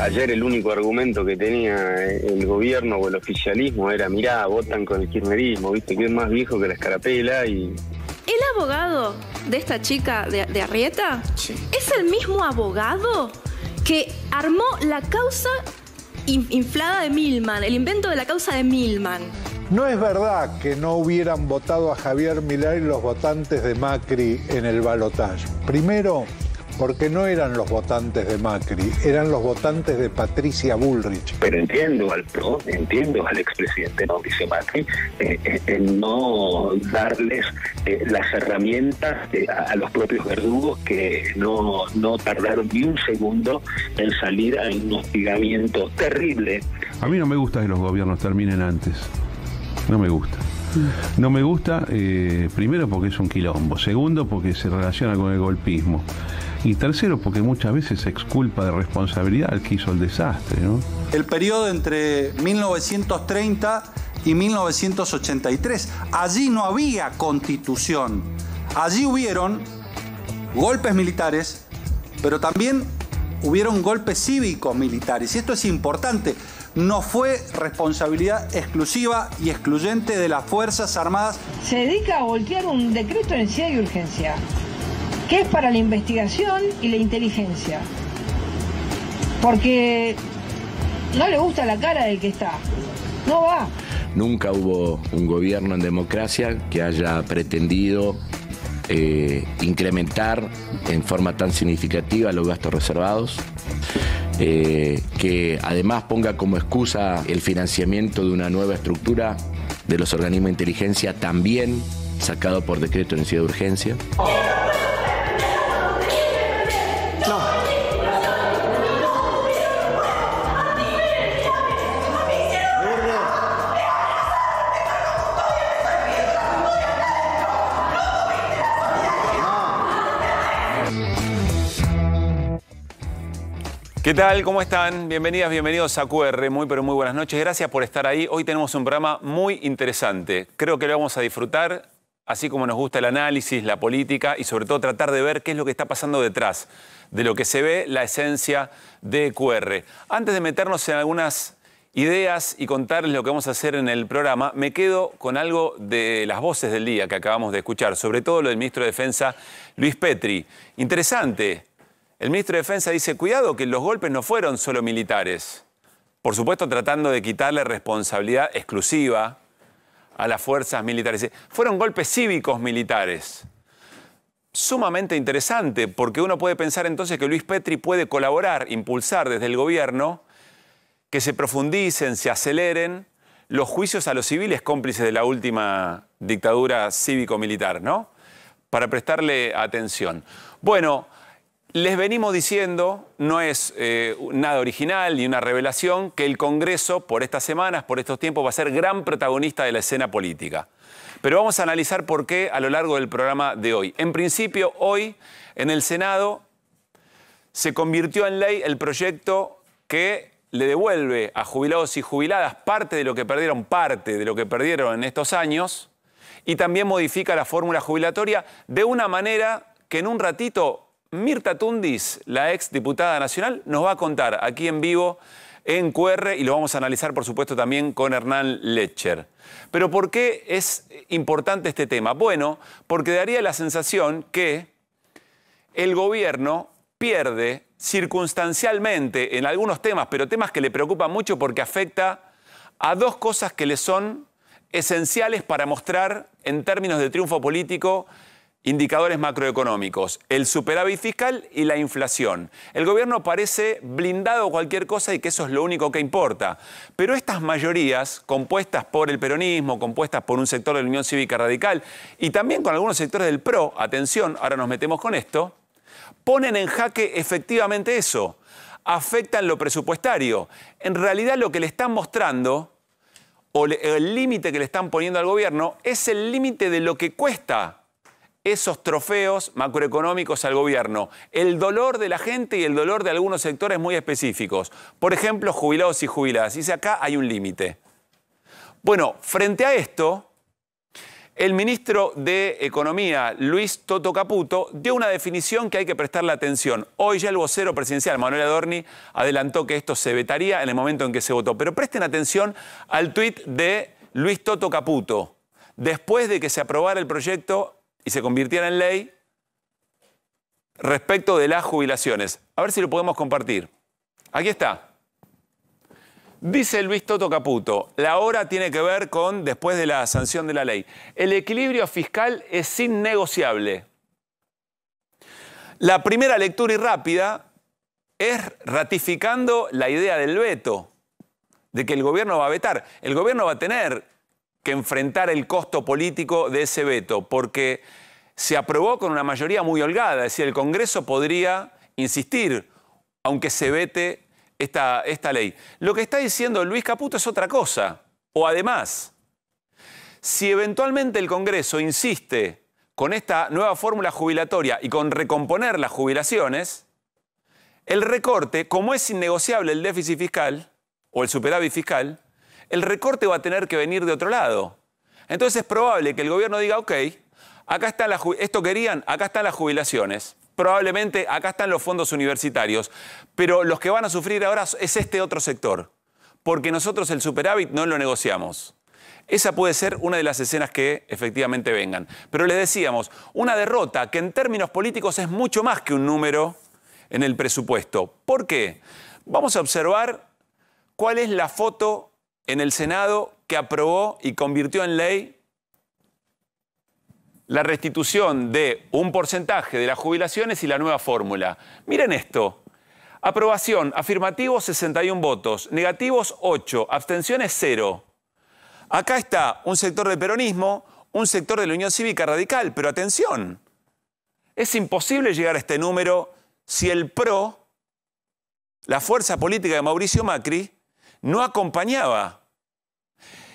Ayer el único argumento que tenía el gobierno o el oficialismo era, mirá, votan con el kirchnerismo, viste, que es más viejo que la escarapela y... ¿El abogado de esta chica de, Arrieta es el mismo abogado que armó la causa inflada de Milman, el invento de la causa de Milman? No es verdad que no hubieran votado a Javier y los votantes de Macri en el balotaje. Primero, porque no eran los votantes de Macri, eran los votantes de Patricia Bullrich. Pero entiendo al PRO, entiendo al expresidente Mauricio Macri, en eh, eh, eh, no darles las herramientas a, los propios verdugos que no, no tardaron ni un segundo en salir a un hostigamiento terrible. A mí no me gusta que los gobiernos terminen antes. No me gusta. No me gusta, eh, primero porque es un quilombo, segundo porque se relaciona con el golpismo y tercero porque muchas veces se exculpa de responsabilidad al que hizo el desastre. El periodo entre 1930 y 1983, allí no había constitución, allí hubieron golpes militares, pero también hubieron golpes cívicos militares y esto es importante no fue responsabilidad exclusiva y excluyente de las Fuerzas Armadas. Se dedica a voltear un decreto en sí y urgencia, que es para la investigación y la inteligencia, porque no le gusta la cara del que está, no va. Nunca hubo un gobierno en democracia que haya pretendido eh, incrementar en forma tan significativa los gastos reservados, eh, que además ponga como excusa el financiamiento de una nueva estructura de los organismos de inteligencia también sacado por decreto en necesidad de urgencia. ¿Qué tal? ¿Cómo están? Bienvenidas, bienvenidos a QR. Muy, pero muy buenas noches. Gracias por estar ahí. Hoy tenemos un programa muy interesante. Creo que lo vamos a disfrutar, así como nos gusta el análisis, la política y sobre todo tratar de ver qué es lo que está pasando detrás de lo que se ve la esencia de QR. Antes de meternos en algunas ideas y contarles lo que vamos a hacer en el programa, me quedo con algo de las voces del día que acabamos de escuchar, sobre todo lo del ministro de Defensa Luis Petri. Interesante el ministro de Defensa dice, cuidado, que los golpes no fueron solo militares. Por supuesto, tratando de quitarle responsabilidad exclusiva a las fuerzas militares. Fueron golpes cívicos militares. Sumamente interesante, porque uno puede pensar entonces que Luis Petri puede colaborar, impulsar desde el gobierno que se profundicen, se aceleren los juicios a los civiles cómplices de la última dictadura cívico-militar, ¿no? Para prestarle atención. Bueno. Les venimos diciendo, no es eh, nada original ni una revelación, que el Congreso por estas semanas, por estos tiempos, va a ser gran protagonista de la escena política. Pero vamos a analizar por qué a lo largo del programa de hoy. En principio, hoy en el Senado se convirtió en ley el proyecto que le devuelve a jubilados y jubiladas parte de lo que perdieron, parte de lo que perdieron en estos años, y también modifica la fórmula jubilatoria de una manera que en un ratito Mirta Tundis, la ex diputada nacional, nos va a contar aquí en vivo en QR y lo vamos a analizar, por supuesto, también con Hernán Lecher. Pero ¿por qué es importante este tema? Bueno, porque daría la sensación que el gobierno pierde circunstancialmente en algunos temas, pero temas que le preocupan mucho porque afecta a dos cosas que le son esenciales para mostrar en términos de triunfo político Indicadores macroeconómicos, el superávit fiscal y la inflación. El gobierno parece blindado a cualquier cosa y que eso es lo único que importa. Pero estas mayorías, compuestas por el peronismo, compuestas por un sector de la Unión Cívica Radical y también con algunos sectores del PRO, atención, ahora nos metemos con esto, ponen en jaque efectivamente eso. Afectan lo presupuestario. En realidad lo que le están mostrando o el límite que le están poniendo al gobierno es el límite de lo que cuesta esos trofeos macroeconómicos al gobierno, el dolor de la gente y el dolor de algunos sectores muy específicos, por ejemplo, jubilados y jubiladas. Dice, acá hay un límite. Bueno, frente a esto, el ministro de Economía, Luis Toto Caputo, dio una definición que hay que prestarle atención. Hoy ya el vocero presidencial, Manuel Adorni, adelantó que esto se vetaría en el momento en que se votó. Pero presten atención al tuit de Luis Toto Caputo. Después de que se aprobara el proyecto y se convirtiera en ley respecto de las jubilaciones. A ver si lo podemos compartir. Aquí está. Dice Luis Toto Caputo, la hora tiene que ver con, después de la sanción de la ley, el equilibrio fiscal es innegociable. La primera lectura y rápida es ratificando la idea del veto, de que el gobierno va a vetar. El gobierno va a tener que enfrentar el costo político de ese veto, porque se aprobó con una mayoría muy holgada, es decir, el Congreso podría insistir, aunque se vete esta, esta ley. Lo que está diciendo Luis Caputo es otra cosa, o además, si eventualmente el Congreso insiste con esta nueva fórmula jubilatoria y con recomponer las jubilaciones, el recorte, como es innegociable el déficit fiscal o el superávit fiscal, el recorte va a tener que venir de otro lado. Entonces es probable que el gobierno diga, ok, acá están las, esto querían, acá están las jubilaciones, probablemente acá están los fondos universitarios, pero los que van a sufrir ahora es este otro sector, porque nosotros el superávit no lo negociamos. Esa puede ser una de las escenas que efectivamente vengan. Pero les decíamos, una derrota que en términos políticos es mucho más que un número en el presupuesto. ¿Por qué? Vamos a observar cuál es la foto en el Senado que aprobó y convirtió en ley la restitución de un porcentaje de las jubilaciones y la nueva fórmula. Miren esto. Aprobación, afirmativo, 61 votos, negativos 8, abstenciones 0. Acá está un sector del peronismo, un sector de la Unión Cívica Radical, pero atención, es imposible llegar a este número si el PRO, la fuerza política de Mauricio Macri, no acompañaba.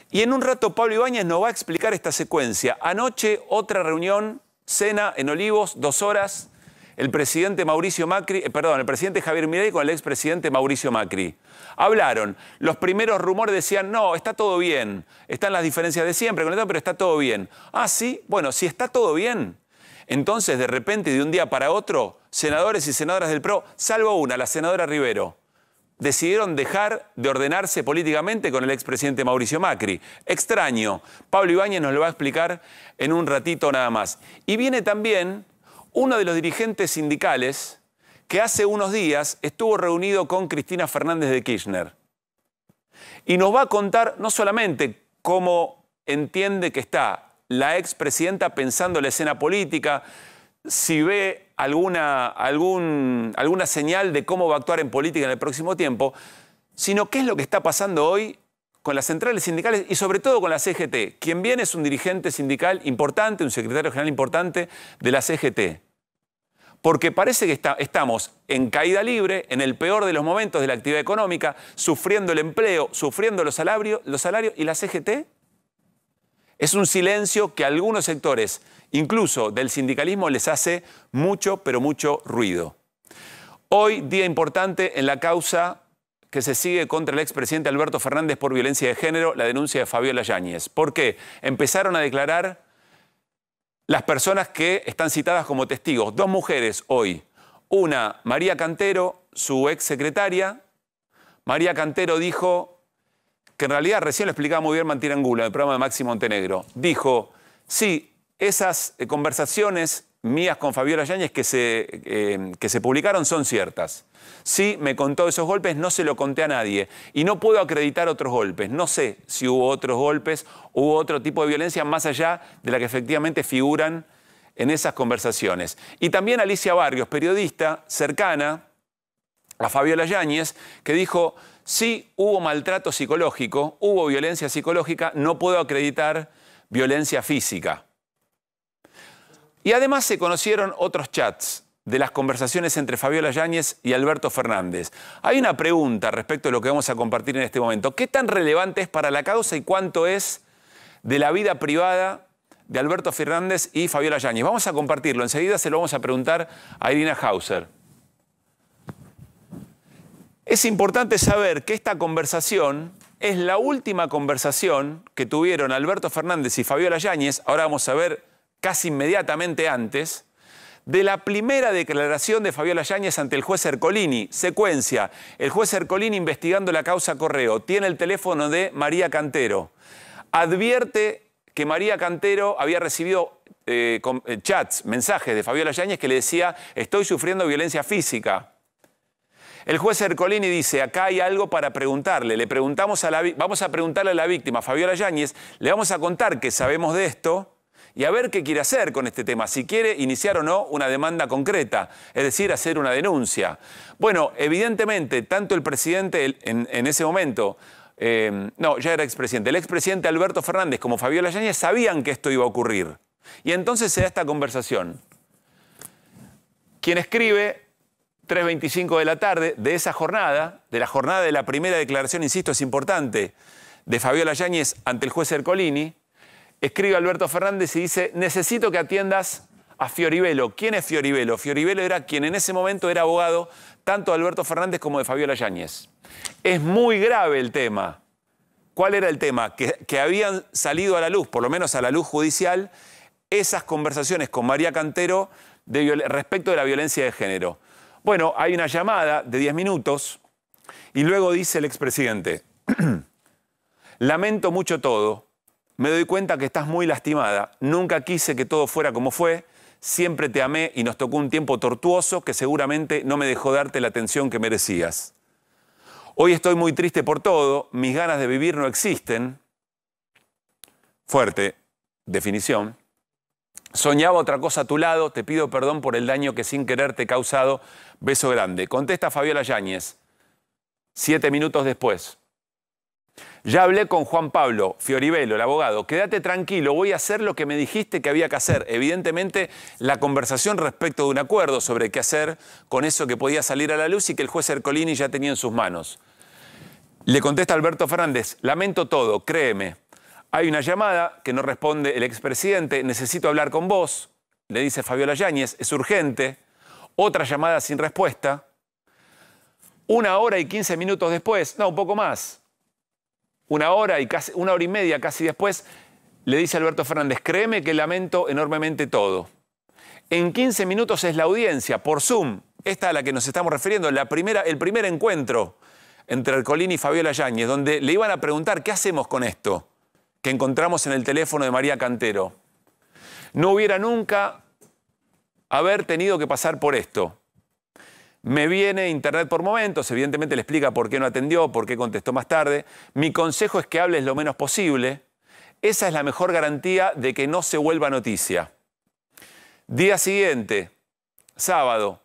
Y en un rato Pablo Ibáñez nos va a explicar esta secuencia. Anoche otra reunión, cena en Olivos, dos horas, el presidente Mauricio Macri, eh, perdón, el presidente Javier Milei con el expresidente Mauricio Macri. Hablaron, los primeros rumores decían, no, está todo bien, están las diferencias de siempre, con pero está todo bien. Ah, sí, bueno, si está todo bien, entonces de repente de un día para otro, senadores y senadoras del PRO, salvo una, la senadora Rivero, decidieron dejar de ordenarse políticamente con el expresidente Mauricio Macri. Extraño. Pablo Ibáñez nos lo va a explicar en un ratito nada más. Y viene también uno de los dirigentes sindicales que hace unos días estuvo reunido con Cristina Fernández de Kirchner. Y nos va a contar no solamente cómo entiende que está la expresidenta pensando la escena política, si ve alguna, alguna señal de cómo va a actuar en política en el próximo tiempo, sino qué es lo que está pasando hoy con las centrales sindicales y sobre todo con la CGT. Quien viene es un dirigente sindical importante, un secretario general importante de la CGT. Porque parece que estamos en caída libre, en el peor de los momentos de la actividad económica, sufriendo el empleo, sufriendo los salarios, los salarios y la CGT es un silencio que a algunos sectores, incluso del sindicalismo, les hace mucho, pero mucho ruido. Hoy, día importante en la causa que se sigue contra el expresidente Alberto Fernández por violencia de género, la denuncia de Fabiola Yáñez. ¿Por qué? Empezaron a declarar las personas que están citadas como testigos. Dos mujeres hoy. Una, María Cantero, su ex secretaria. María Cantero dijo, que en realidad recién lo explicaba muy bien Mantirangula, en el programa de Maxi Montenegro. Dijo, sí, esas eh, conversaciones mías con Fabiola Yáñez que se, eh, que se publicaron son ciertas. Sí, me contó esos golpes, no se lo conté a nadie. Y no puedo acreditar otros golpes. No sé si hubo otros golpes, hubo otro tipo de violencia más allá de la que efectivamente figuran en esas conversaciones. Y también Alicia Barrios, periodista cercana a Fabiola Yáñez, que dijo, Sí hubo maltrato psicológico, hubo violencia psicológica, no puedo acreditar violencia física. Y además se conocieron otros chats de las conversaciones entre Fabiola Yáñez y Alberto Fernández. Hay una pregunta respecto a lo que vamos a compartir en este momento. ¿Qué tan relevante es para la causa y cuánto es de la vida privada de Alberto Fernández y Fabiola Yáñez? Vamos a compartirlo. Enseguida se lo vamos a preguntar a Irina Hauser. Es importante saber que esta conversación es la última conversación que tuvieron Alberto Fernández y Fabiola Yáñez, ahora vamos a ver casi inmediatamente antes, de la primera declaración de Fabiola Yáñez ante el juez Ercolini. Secuencia, el juez Ercolini investigando la causa Correo, tiene el teléfono de María Cantero, advierte que María Cantero había recibido eh, eh, chats, mensajes de Fabiola Yáñez que le decía, estoy sufriendo violencia física. El juez Ercolini dice, acá hay algo para preguntarle. Le preguntamos a la, vamos a preguntarle a la víctima, Fabiola Yáñez, le vamos a contar que sabemos de esto y a ver qué quiere hacer con este tema, si quiere iniciar o no una demanda concreta, es decir, hacer una denuncia. Bueno, evidentemente, tanto el presidente en, ese momento, eh, no, ya era expresidente, el expresidente Alberto Fernández como Fabiola Yáñez sabían que esto iba a ocurrir. Y entonces se da esta conversación. Quien escribe 3.25 de la tarde, de esa jornada, de la jornada de la primera declaración, insisto, es importante, de Fabiola Yáñez ante el juez Ercolini, escribe Alberto Fernández y dice, necesito que atiendas a Fioribelo. ¿Quién es Fioribelo? Fioribelo era quien en ese momento era abogado tanto de Alberto Fernández como de Fabiola Yáñez. Es muy grave el tema. ¿Cuál era el tema? Que, que habían salido a la luz, por lo menos a la luz judicial, esas conversaciones con María Cantero respecto de la violencia de género. Bueno, hay una llamada de 10 minutos y luego dice el expresidente, lamento mucho todo, me doy cuenta que estás muy lastimada, nunca quise que todo fuera como fue, siempre te amé y nos tocó un tiempo tortuoso que seguramente no me dejó darte la atención que merecías. Hoy estoy muy triste por todo, mis ganas de vivir no existen. Fuerte, definición. Soñaba otra cosa a tu lado, te pido perdón por el daño que sin quererte he causado Beso grande. Contesta Fabiola Yáñez, siete minutos después. Ya hablé con Juan Pablo Fioribelo, el abogado. Quédate tranquilo, voy a hacer lo que me dijiste que había que hacer. Evidentemente, la conversación respecto de un acuerdo sobre qué hacer con eso que podía salir a la luz y que el juez Ercolini ya tenía en sus manos. Le contesta Alberto Fernández, lamento todo, créeme. Hay una llamada que no responde el expresidente, necesito hablar con vos. Le dice Fabiola Yáñez, es urgente otra llamada sin respuesta. Una hora y 15 minutos después, no, un poco más, una hora y casi, una hora y media casi después, le dice Alberto Fernández, créeme que lamento enormemente todo. En 15 minutos es la audiencia por Zoom, esta a la que nos estamos refiriendo, la primera, el primer encuentro entre Ercolini y Fabiola Yáñez, donde le iban a preguntar qué hacemos con esto que encontramos en el teléfono de María Cantero. No hubiera nunca haber tenido que pasar por esto. Me viene internet por momentos, evidentemente le explica por qué no atendió, por qué contestó más tarde. Mi consejo es que hables lo menos posible. Esa es la mejor garantía de que no se vuelva noticia. Día siguiente, sábado.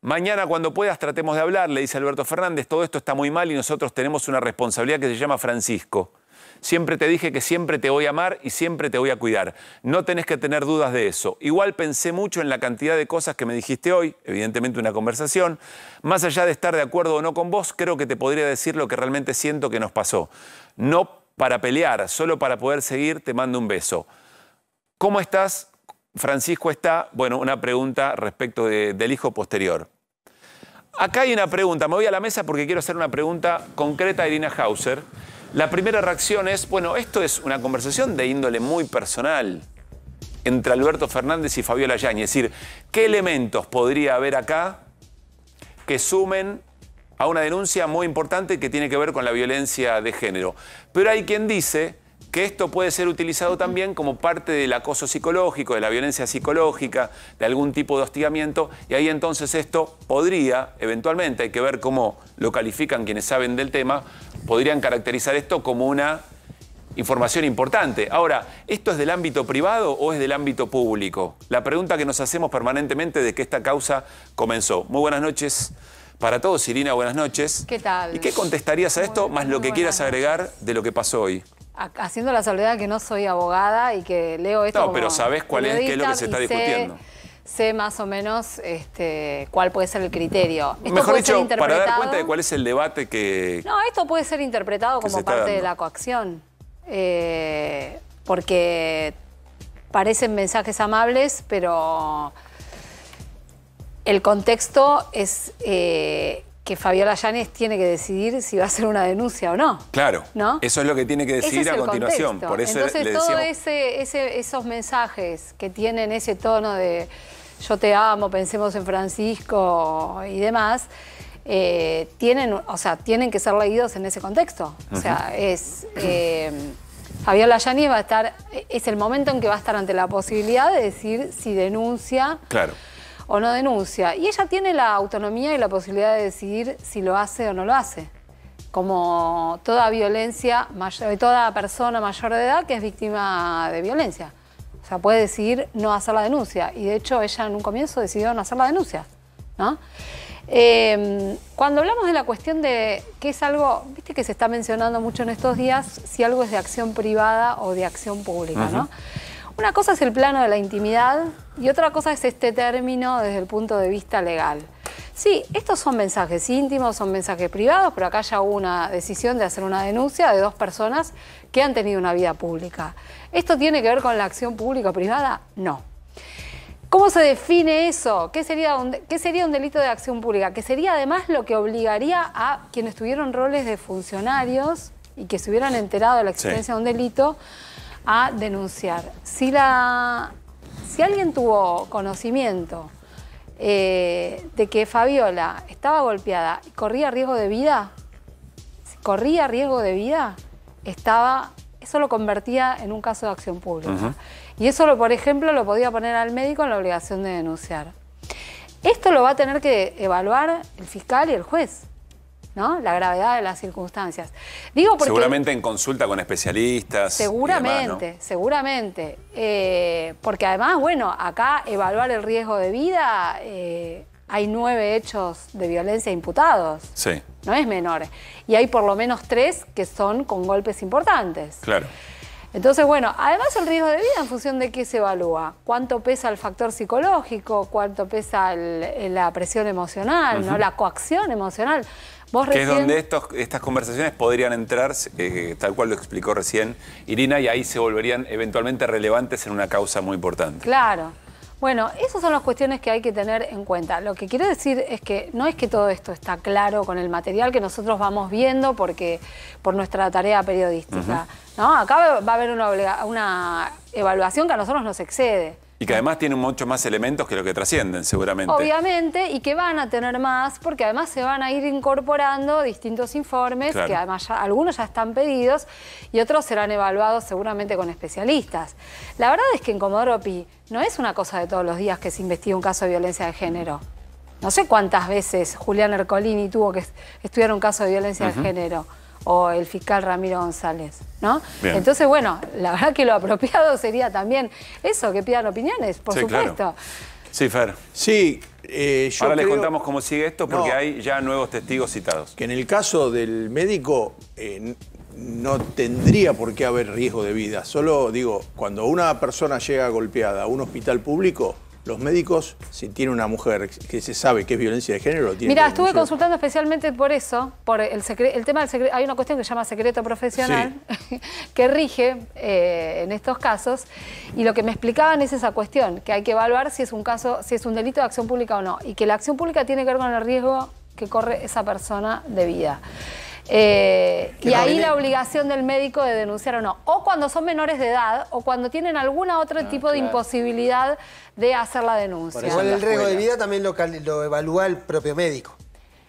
Mañana cuando puedas tratemos de hablar, le dice Alberto Fernández, todo esto está muy mal y nosotros tenemos una responsabilidad que se llama Francisco. Siempre te dije que siempre te voy a amar y siempre te voy a cuidar. No tenés que tener dudas de eso. Igual pensé mucho en la cantidad de cosas que me dijiste hoy, evidentemente una conversación. Más allá de estar de acuerdo o no con vos, creo que te podría decir lo que realmente siento que nos pasó. No para pelear, solo para poder seguir, te mando un beso. ¿Cómo estás? Francisco está, bueno, una pregunta respecto del hijo posterior. Acá hay una pregunta, me voy a la mesa porque quiero hacer una pregunta concreta a Irina Hauser. La primera reacción es, bueno, esto es una conversación de índole muy personal entre Alberto Fernández y Fabiola Yañez. Es decir, ¿qué elementos podría haber acá que sumen a una denuncia muy importante que tiene que ver con la violencia de género? Pero hay quien dice que esto puede ser utilizado también como parte del acoso psicológico, de la violencia psicológica, de algún tipo de hostigamiento, y ahí entonces esto podría, eventualmente, hay que ver cómo lo califican quienes saben del tema, podrían caracterizar esto como una información importante. Ahora, ¿esto es del ámbito privado o es del ámbito público? La pregunta que nos hacemos permanentemente de que esta causa comenzó. Muy buenas noches. Para todos, Irina, buenas noches. ¿Qué tal? ¿Y qué contestarías a esto, más lo que quieras agregar de lo que pasó hoy? haciendo la soledad que no soy abogada y que leo esto. No, pero sabes cuál es, qué es lo que se está discutiendo. Sé, más o menos este, cuál puede ser el criterio. Esto Mejor dicho, para dar cuenta de cuál es el debate que. No, esto puede ser interpretado como parte de la coacción. Eh, porque parecen mensajes amables, pero el contexto es eh, que Fabiola Llanes tiene que decidir si va a hacer una denuncia o no. Claro. ¿no? Eso es lo que tiene que decidir a continuación. Por eso Entonces, todos esos mensajes que tienen ese tono de yo te amo, pensemos en Francisco y demás, eh, tienen, o sea, tienen que ser leídos en ese contexto. O sea, es. Eh, Fabiola Llanes va a estar. Es el momento en que va a estar ante la posibilidad de decir si denuncia. Claro o no denuncia. Y ella tiene la autonomía y la posibilidad de decidir si lo hace o no lo hace. Como toda violencia, mayor, toda persona mayor de edad que es víctima de violencia. O sea, puede decidir no hacer la denuncia. Y de hecho, ella en un comienzo decidió no hacer la denuncia. Em, cuando hablamos de la cuestión de qué es algo, viste que se está mencionando mucho en estos días, si algo es de acción privada o de acción pública, Una cosa es el plano de la intimidad, y otra cosa es este término desde el punto de vista legal. Sí, estos son mensajes íntimos, son mensajes privados, pero acá ya hubo una decisión de hacer una denuncia de dos personas que han tenido una vida pública. ¿Esto tiene que ver con la acción pública o privada? No. ¿Cómo se define eso? ¿Qué sería, un, sería un delito de acción pública? Que sería además lo que obligaría a quienes tuvieron roles de funcionarios y que se hubieran enterado de la existencia de un delito a denunciar. Si la si alguien tuvo conocimiento eh, de que Fabiola estaba golpeada y corría riesgo de vida, corría riesgo de vida, estaba, eso lo convertía en un caso de acción pública. Y eso, lo, por ejemplo, lo podía poner al médico en la obligación de denunciar. Esto lo va a tener que evaluar el fiscal y el juez. La gravedad de las circunstancias. Digo seguramente en consulta con especialistas. Seguramente, seguramente. Eh, porque además, bueno, acá evaluar el riesgo de vida, eh, hay nueve hechos de violencia imputados. Sí. No es menor. Y hay por lo menos tres que son con golpes importantes. Claro. Entonces, bueno, además el riesgo de vida en función de qué se evalúa. ¿Cuánto pesa el factor psicológico? ¿Cuánto pesa la presión emocional? ¿no? La coacción emocional. Que es donde estas conversaciones podrían entrar, eh, tal cual lo explicó recién Irina, y ahí se volverían eventualmente relevantes en una causa muy importante. Claro. Bueno, esas son las cuestiones que hay que tener en cuenta. Lo que quiero decir es que no es que todo esto está claro con el material que nosotros vamos viendo porque por nuestra tarea periodística. No, acá va a haber una evaluación que a nosotros nos excede. Y que además tienen muchos más elementos que lo que trascienden, seguramente. Obviamente, y que van a tener más, porque además se van a ir incorporando distintos informes, que además algunos ya están pedidos y otros serán evaluados seguramente con especialistas. La verdad es que en Comodoro Pi no es una cosa de todos los días que se investigue un caso de violencia de género. No sé cuántas veces Julián Ercolini tuvo que estudiar un caso de violencia de género o el fiscal Ramiro González, ¿no? Entonces, bueno, la verdad que lo apropiado sería también eso, que pidan opiniones, por sí, supuesto. Sí, Fer. Sí, eh, yo Ahora les contamos cómo sigue esto porque hay ya nuevos testigos citados. Que en el caso del médico eh, no tendría por qué haber riesgo de vida. Solo digo, cuando una persona llega golpeada a un hospital público, los médicos, si tiene una mujer que se sabe que es violencia de género, lo Mira, estuve consultando especialmente por eso, por el, el tema del secreto. Hay una cuestión que se llama secreto profesional que rige eh, en estos casos. Y lo que me explicaban es esa cuestión, que hay que evaluar si es un caso, si es un delito de acción pública o no. Y que la acción pública tiene que ver con el riesgo que corre esa persona de vida. Eh, y ahí la obligación del médico de denunciar o no. O cuando son menores de edad o cuando tienen algún otro ah, tipo de imposibilidad de hacer la denuncia. igual el riesgo de vida también lo, evalúa el propio médico.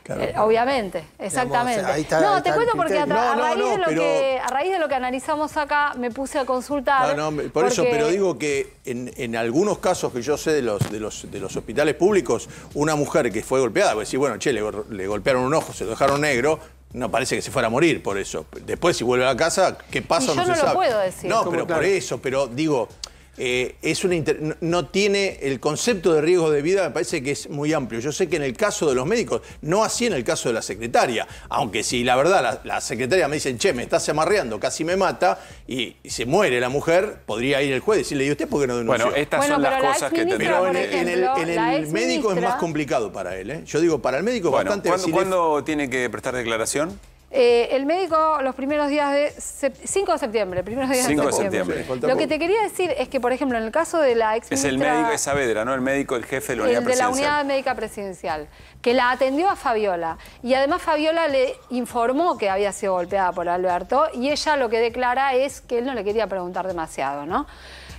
Eh, eh, obviamente, exactamente. no, te cuento porque a, raíz de lo que, analizamos acá me puse a consultar. No, por eso, pero digo que en, algunos casos que yo sé de los, de, los, de los hospitales públicos, una mujer que fue golpeada, pues decir, bueno, che, le golpearon un ojo, se lo dejaron negro, no parece que se fuera a morir por eso. Después, si vuelve a la casa, ¿qué pasa? no, lo puedo decir. No, pero por eso, pero digo, eh, es no tiene el concepto de riesgo de vida, me parece que es muy amplio. Yo sé que en el caso de los médicos, no así en el caso de la secretaria, aunque si la verdad la, secretaria me dice, che, me estás amarreando, casi me mata, y, se muere la mujer, podría ir el juez y decirle, ¿y usted por qué no denunció? Bueno, estas son las cosas que tenemos. Pero en, el, médico es más complicado para él. ¿eh? Yo digo, para el médico es bastante ¿cuándo, ¿Cuándo tiene que prestar declaración? Eh, el médico los primeros días de... 5 de septiembre, primeros días de septiembre. Lo que te quería decir es que, por ejemplo, en el caso de la ex Es el médico de Saavedra, ¿no? El médico, el jefe de la unidad presidencial. de la unidad médica presidencial, que la atendió a Fabiola. Y además Fabiola le informó que había sido golpeada por Alberto y ella lo que declara es que él no le quería preguntar demasiado, ¿no?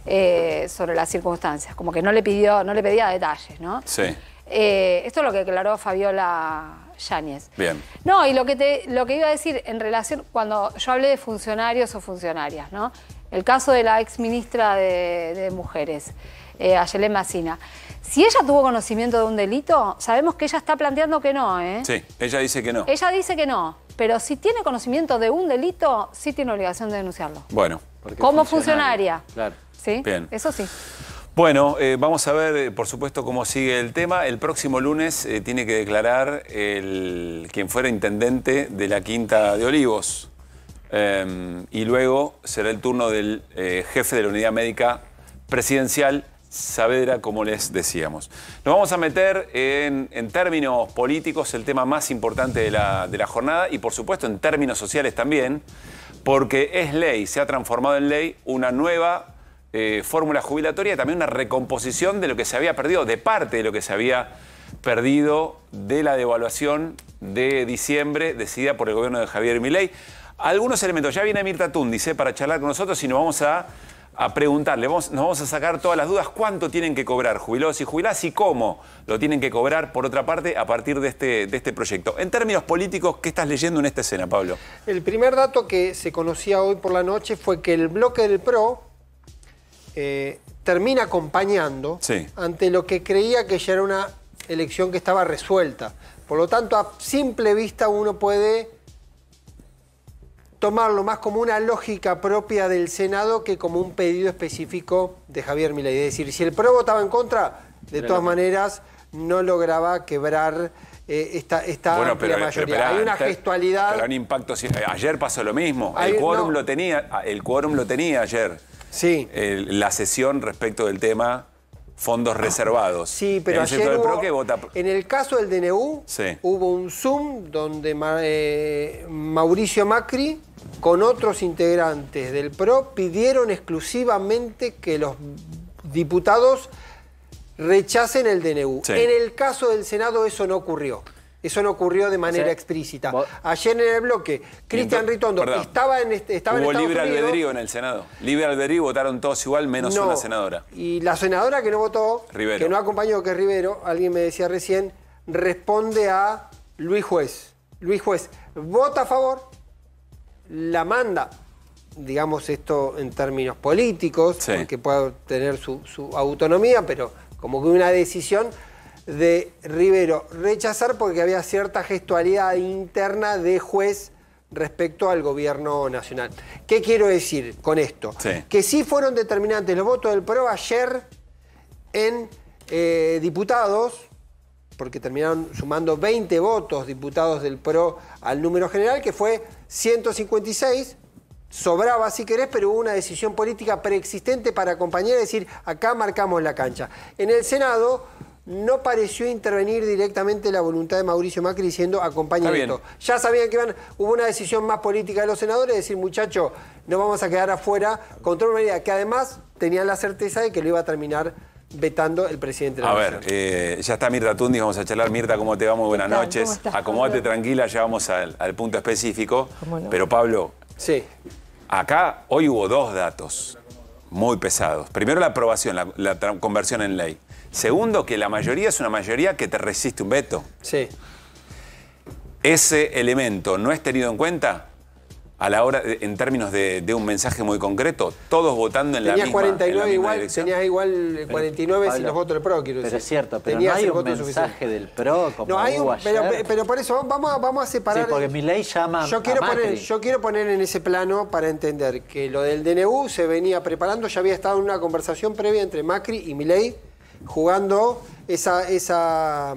Eh, sobre las circunstancias, como que no le pidió, no le pedía detalles, ¿no? Sí. Eh, esto es lo que declaró Fabiola Yáñez. Bien. No, y lo que, te, lo que iba a decir en relación, cuando yo hablé de funcionarios o funcionarias, ¿no? El caso de la ex ministra de, Mujeres, eh, Si ella tuvo conocimiento de un delito, sabemos que ella está planteando que no, ¿eh? Sí, ella dice que no. Ella dice que no, pero si tiene conocimiento de un delito, sí tiene obligación de denunciarlo. Bueno. Como funcionaria. Claro. Sí, Bien. eso sí. Bueno, eh, vamos a ver, eh, por supuesto, cómo sigue el tema. El próximo lunes eh, tiene que declarar el, quien fuera intendente de la Quinta de Olivos. Em, y luego será el turno del jefe de la unidad médica presidencial, Saavedra, como les decíamos. Nos vamos a meter en, términos políticos el tema más importante de la jornada y, por supuesto, en términos sociales también, porque es ley, se ha transformado en ley una nueva eh, fórmula jubilatoria y también una recomposición de lo que se había perdido, de parte de lo que se había perdido de la devaluación de diciembre decidida por el gobierno de Javier Milei. Algunos elementos. Ya viene Mirta Tundice para charlar con nosotros y nos vamos a, preguntarle, nos vamos a sacar todas las dudas, cuánto tienen que cobrar jubilados y jubiladas y cómo lo tienen que cobrar, por otra parte, a partir de este, de este proyecto. En términos políticos, ¿qué estás leyendo en esta escena, Pablo? El primer dato que se conocía hoy por la noche fue que el bloque del PRO, eh, termina acompañando ante lo que creía que ya era una elección que estaba resuelta. Por lo tanto, a simple vista uno puede tomarlo más como una lógica propia del Senado que como un pedido específico de Javier Milei. Es decir, si el PRO votaba en contra, de todas maneras no lograba quebrar eh, esta, esta amplia mayoría. hay una gestualidad... Pero un impacto... Ayer pasó lo mismo. el lo tenía, el quórum lo tenía ayer la sesión respecto del tema fondos reservados. Sí, pero en el, en el caso del DNU hubo un Zoom donde eh, Mauricio Macri con otros integrantes del PRO pidieron exclusivamente que los diputados rechacen el DNU. En el caso del Senado eso no ocurrió. Eso no ocurrió de manera explícita. Ayer en el bloque, Cristian Ritondo estaba en este, estaba Hubo en libre albedrío en el Senado. Libre albedrío votaron todos igual, menos una senadora. Y la senadora que no votó, que no acompañó, que es Rivero, alguien me decía recién, responde a Luis Juez. Luis Juez vota a favor, la manda, digamos esto en términos políticos, que pueda tener su, su autonomía, pero como que una decisión de Rivero rechazar porque había cierta gestualidad interna de juez respecto al gobierno nacional. ¿Qué quiero decir con esto? Que sí fueron determinantes los votos del PRO ayer en eh, diputados, porque terminaron sumando 20 votos diputados del PRO al número general, que fue 156. Sobraba si querés, pero hubo una decisión política preexistente para acompañar y decir, acá marcamos la cancha. En el Senado no pareció intervenir directamente la voluntad de Mauricio Macri diciendo acompañen esto. Ya sabían que iban, hubo una decisión más política de los senadores, decir muchachos, no vamos a quedar afuera contra una que además tenían la certeza de que lo iba a terminar vetando el presidente A ver, eh, ya está Mirta Tundi, vamos a charlar. Mirta, ¿cómo te va? Muy buenas noches. Acomódate tranquila, ya vamos al, punto específico. Pero Pablo, sí. acá hoy hubo dos datos muy pesados. Primero la aprobación, la conversión en ley. Segundo, que la mayoría es una mayoría que te resiste un veto. Sí. Ese elemento no es tenido en cuenta a la hora, en términos de, un mensaje muy concreto, todos votando en, la misma, 49 igual, Tenías igual 49 pero, sin los votos del PRO, quiero decir. Pero es cierto, pero no hay un mensaje del PRO no, hay un, pero, por eso vamos a, separar... Sí, porque mi llama yo quiero Poner, yo quiero poner en ese plano para entender que lo del DNU se venía preparando, ya había estado en una conversación previa entre Macri y Milei jugando esa, esa,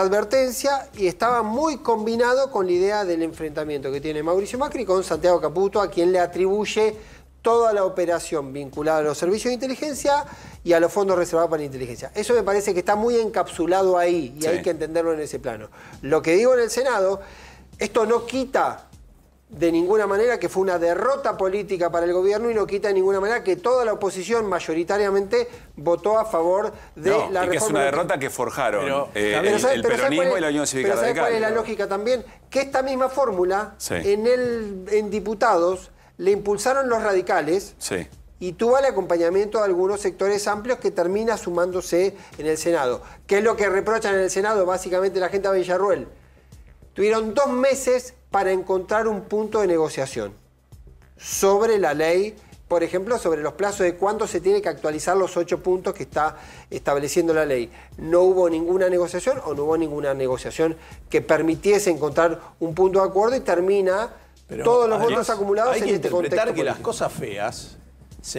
advertencia y estaba muy combinado con la idea del enfrentamiento que tiene Mauricio Macri con Santiago Caputo, a quien le atribuye toda la operación vinculada a los servicios de inteligencia y a los fondos reservados para la inteligencia. Eso me parece que está muy encapsulado ahí y hay que entenderlo en ese plano. Lo que digo en el Senado, esto no quita de ninguna manera que fue una derrota política para el gobierno y no quita de ninguna manera que toda la oposición mayoritariamente votó a favor de la Que es una derrota que forjaron eh, el, peronismo y la Unión Cívica pero cuál es la lógica también? Que esta misma fórmula en, el, en diputados le impulsaron los radicales. y tuvo el acompañamiento de algunos sectores amplios que termina sumándose en el Senado. ¿Qué es lo que reprochan en el Senado? Básicamente la gente a Villarruel. Tuvieron dos meses para encontrar un punto de negociación sobre la ley, por ejemplo, sobre los plazos de cuándo se tiene que actualizar los ocho puntos que está estableciendo la ley. No hubo ninguna negociación o no hubo ninguna negociación que permitiese encontrar un punto de acuerdo y termina todos los votos acumulados en que este interpretar que las cosas feas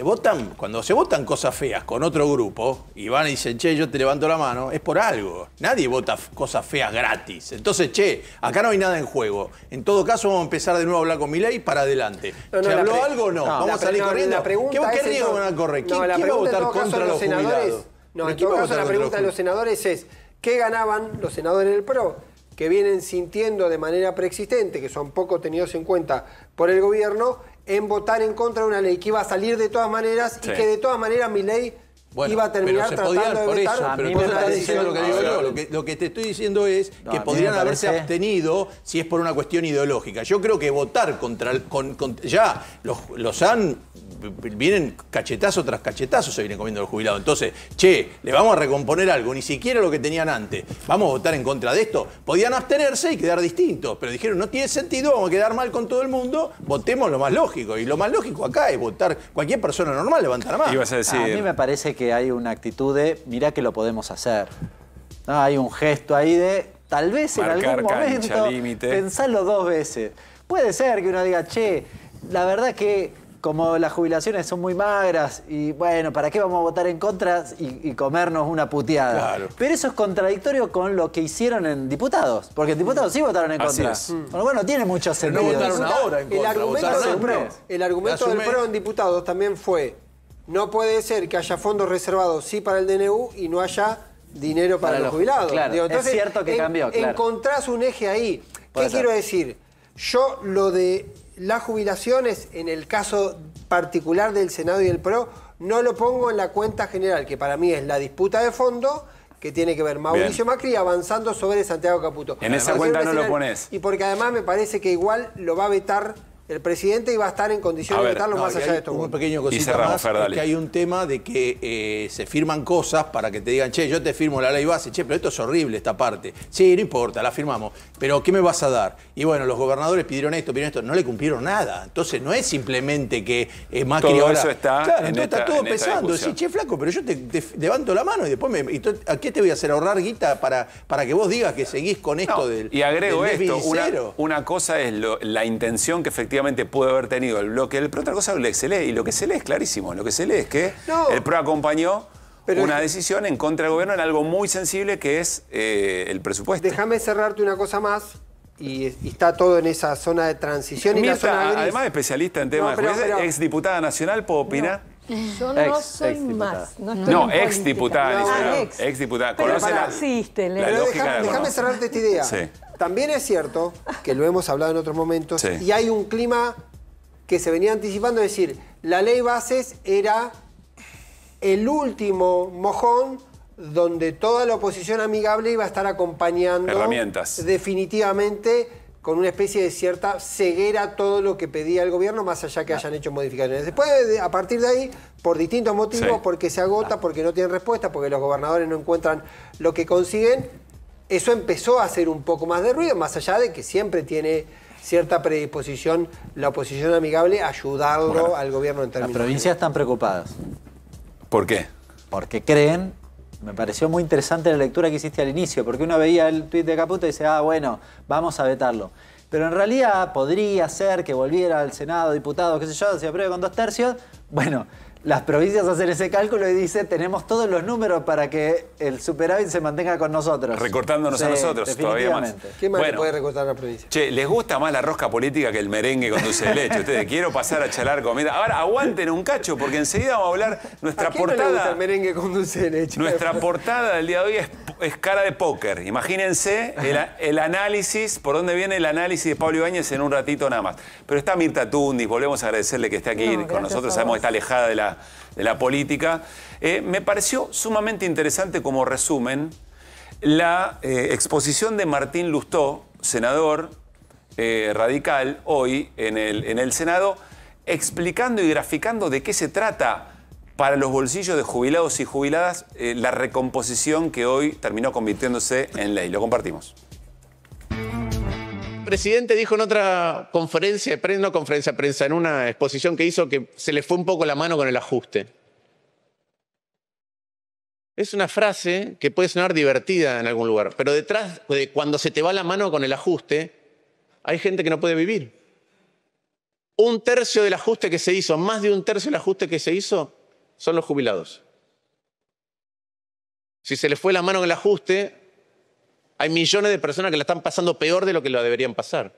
votan, cuando se votan cosas feas con otro grupo y van y dicen, che, yo te levanto la mano, es por algo. Nadie vota cosas feas gratis. Entonces, che, acá no hay nada en juego. En todo caso, vamos a empezar de nuevo a hablar con Milei para adelante. ¿Se habló algo o no? ¿Vamos a salir corriendo? ¿Qué, ¿Qué riesgo van a correr? ¿Quién, va a votar contra los, senadores? No, en todo caso, la pregunta de los senadores es, ¿qué ganaban los senadores en el PRO? que vienen sintiendo de manera preexistente, que son poco tenidos en cuenta por el gobierno, en votar en contra de una ley que iba a salir de todas maneras y que de todas maneras mi ley iba a terminar de diciendo lo que digo Lo que, te estoy diciendo es que podrían haberse abstenido si es por una cuestión ideológica. Yo creo que votar contra... ya los, han vienen cachetazo tras cachetazo se vienen comiendo los jubilados. Entonces, che, le vamos a recomponer algo, ni siquiera lo que tenían antes. Vamos a votar en contra de esto. Podían abstenerse y quedar distintos, pero dijeron, no tiene sentido, vamos a quedar mal con todo el mundo, votemos lo más lógico. Y lo más lógico acá es votar, cualquier persona normal levanta la mano. A mí me parece que hay una actitud de, mira que lo podemos hacer. hay un gesto ahí de, tal vez en algún momento, pensalo pensarlo dos veces. Puede ser que uno diga, che, la verdad que como las jubilaciones son muy magras y bueno, ¿para qué vamos a votar en contra y, comernos una puteada? Pero eso es contradictorio con lo que hicieron en diputados, porque en diputados sí votaron en contra. Mm. Bueno, tiene mucho sentido. El argumento, el argumento del PRO en diputados también fue no puede ser que haya fondos reservados sí para el DNU y no haya dinero para, los, jubilados. Claro, es cierto que cambió. Encontrás un eje ahí. ¿Qué quiero decir? Yo lo de las jubilaciones, en el caso particular del Senado y el PRO, no lo pongo en la cuenta general, que para mí es la disputa de fondo que tiene que ver Mauricio Macri avanzando sobre Santiago Caputo. En esa cuenta no lo pones. Y porque además me parece que igual lo va a vetar el presidente iba a estar en condiciones de estarlo más allá de esto. Un pequeño cosita más, que hay un tema de que eh, se firman cosas para que te digan, che, yo te firmo la ley base, che, pero esto es horrible esta parte. Sí, no importa, la firmamos, pero ¿qué me vas a dar? Y bueno, los gobernadores pidieron esto, pidieron esto, no le cumplieron nada. Entonces no es simplemente que Macri todo Eso está claro, entonces está todo pesando. che, flaco, pero yo te, levanto la mano y después ¿A qué te voy a hacer ahorrar guita para, para que vos digas que seguís con esto del... Y agrego esto, una, cosa es la intención que efectivamente puede pudo haber tenido el bloque el PRO, otra cosa lo que se lee, y lo que se lee es clarísimo, lo que se lee es que el PRO acompañó una decisión en contra del gobierno en algo muy sensible que es eh, el presupuesto. Déjame cerrarte una cosa más, y, está todo en esa zona de transición. Y, además especialista en temas de ex diputada nacional, popina opinar? Yo no soy más. No, exdiputada. no ex existe, Pero déjame, cerrarte esta idea. También es cierto que lo hemos hablado en otros momentos y hay un clima que se venía anticipando, es decir, la ley Bases era el último mojón donde toda la oposición amigable iba a estar acompañando herramientas definitivamente con una especie de cierta ceguera todo lo que pedía el gobierno, más allá que hayan hecho modificaciones. Después, a partir de ahí, por distintos motivos, porque se agota, porque no tienen respuesta, porque los gobernadores no encuentran lo que consiguen, eso empezó a hacer un poco más de ruido, más allá de que siempre tiene cierta predisposición la oposición amigable a ayudarlo al gobierno en términos. Las provincias están preocupadas. ¿Por qué? Porque creen me pareció muy interesante la lectura que hiciste al inicio, porque uno veía el tuit de Caputo y dice, ah, bueno, vamos a vetarlo. Pero en realidad podría ser que volviera al Senado, diputado, qué sé yo, se apruebe con dos tercios. Bueno, las provincias hacen ese cálculo y dice tenemos todos los números para que el superávit se mantenga con nosotros. Recortándonos a nosotros todavía más. ¿Qué más puede recortar la provincia? Che, ¿les gusta más la rosca política que el merengue con dulce de leche? Ustedes, quiero pasar a chalar comida. Ahora aguanten un cacho porque enseguida vamos a hablar nuestra portada. No le el merengue con dulce de leche? Nuestra portada del día de hoy es es cara de póker. Imagínense el, análisis, por dónde viene el análisis de Pablo Ibáñez en un ratito nada más. Pero está Mirta Tundis, volvemos a agradecerle que esté aquí con nosotros, sabemos que está alejada de la, política. Eh, me pareció sumamente interesante como resumen la eh, exposición de Martín Lustó, senador eh, radical, hoy en el Senado, explicando y graficando de qué se trata para los bolsillos de jubilados y jubiladas eh, la recomposición que hoy terminó convirtiéndose en ley. Lo compartimos. El presidente dijo en otra conferencia conferencia de prensa, en una exposición que hizo que se le fue un poco la mano con el ajuste. Es una frase que puede sonar divertida en algún lugar, pero detrás de cuando se te va la mano con el ajuste, hay gente que no puede vivir. Un tercio del ajuste que se hizo, más de un tercio del ajuste que se hizo, son los jubilados. Si se les fue la mano en el ajuste, hay millones de personas que la están pasando peor de lo que la deberían pasar.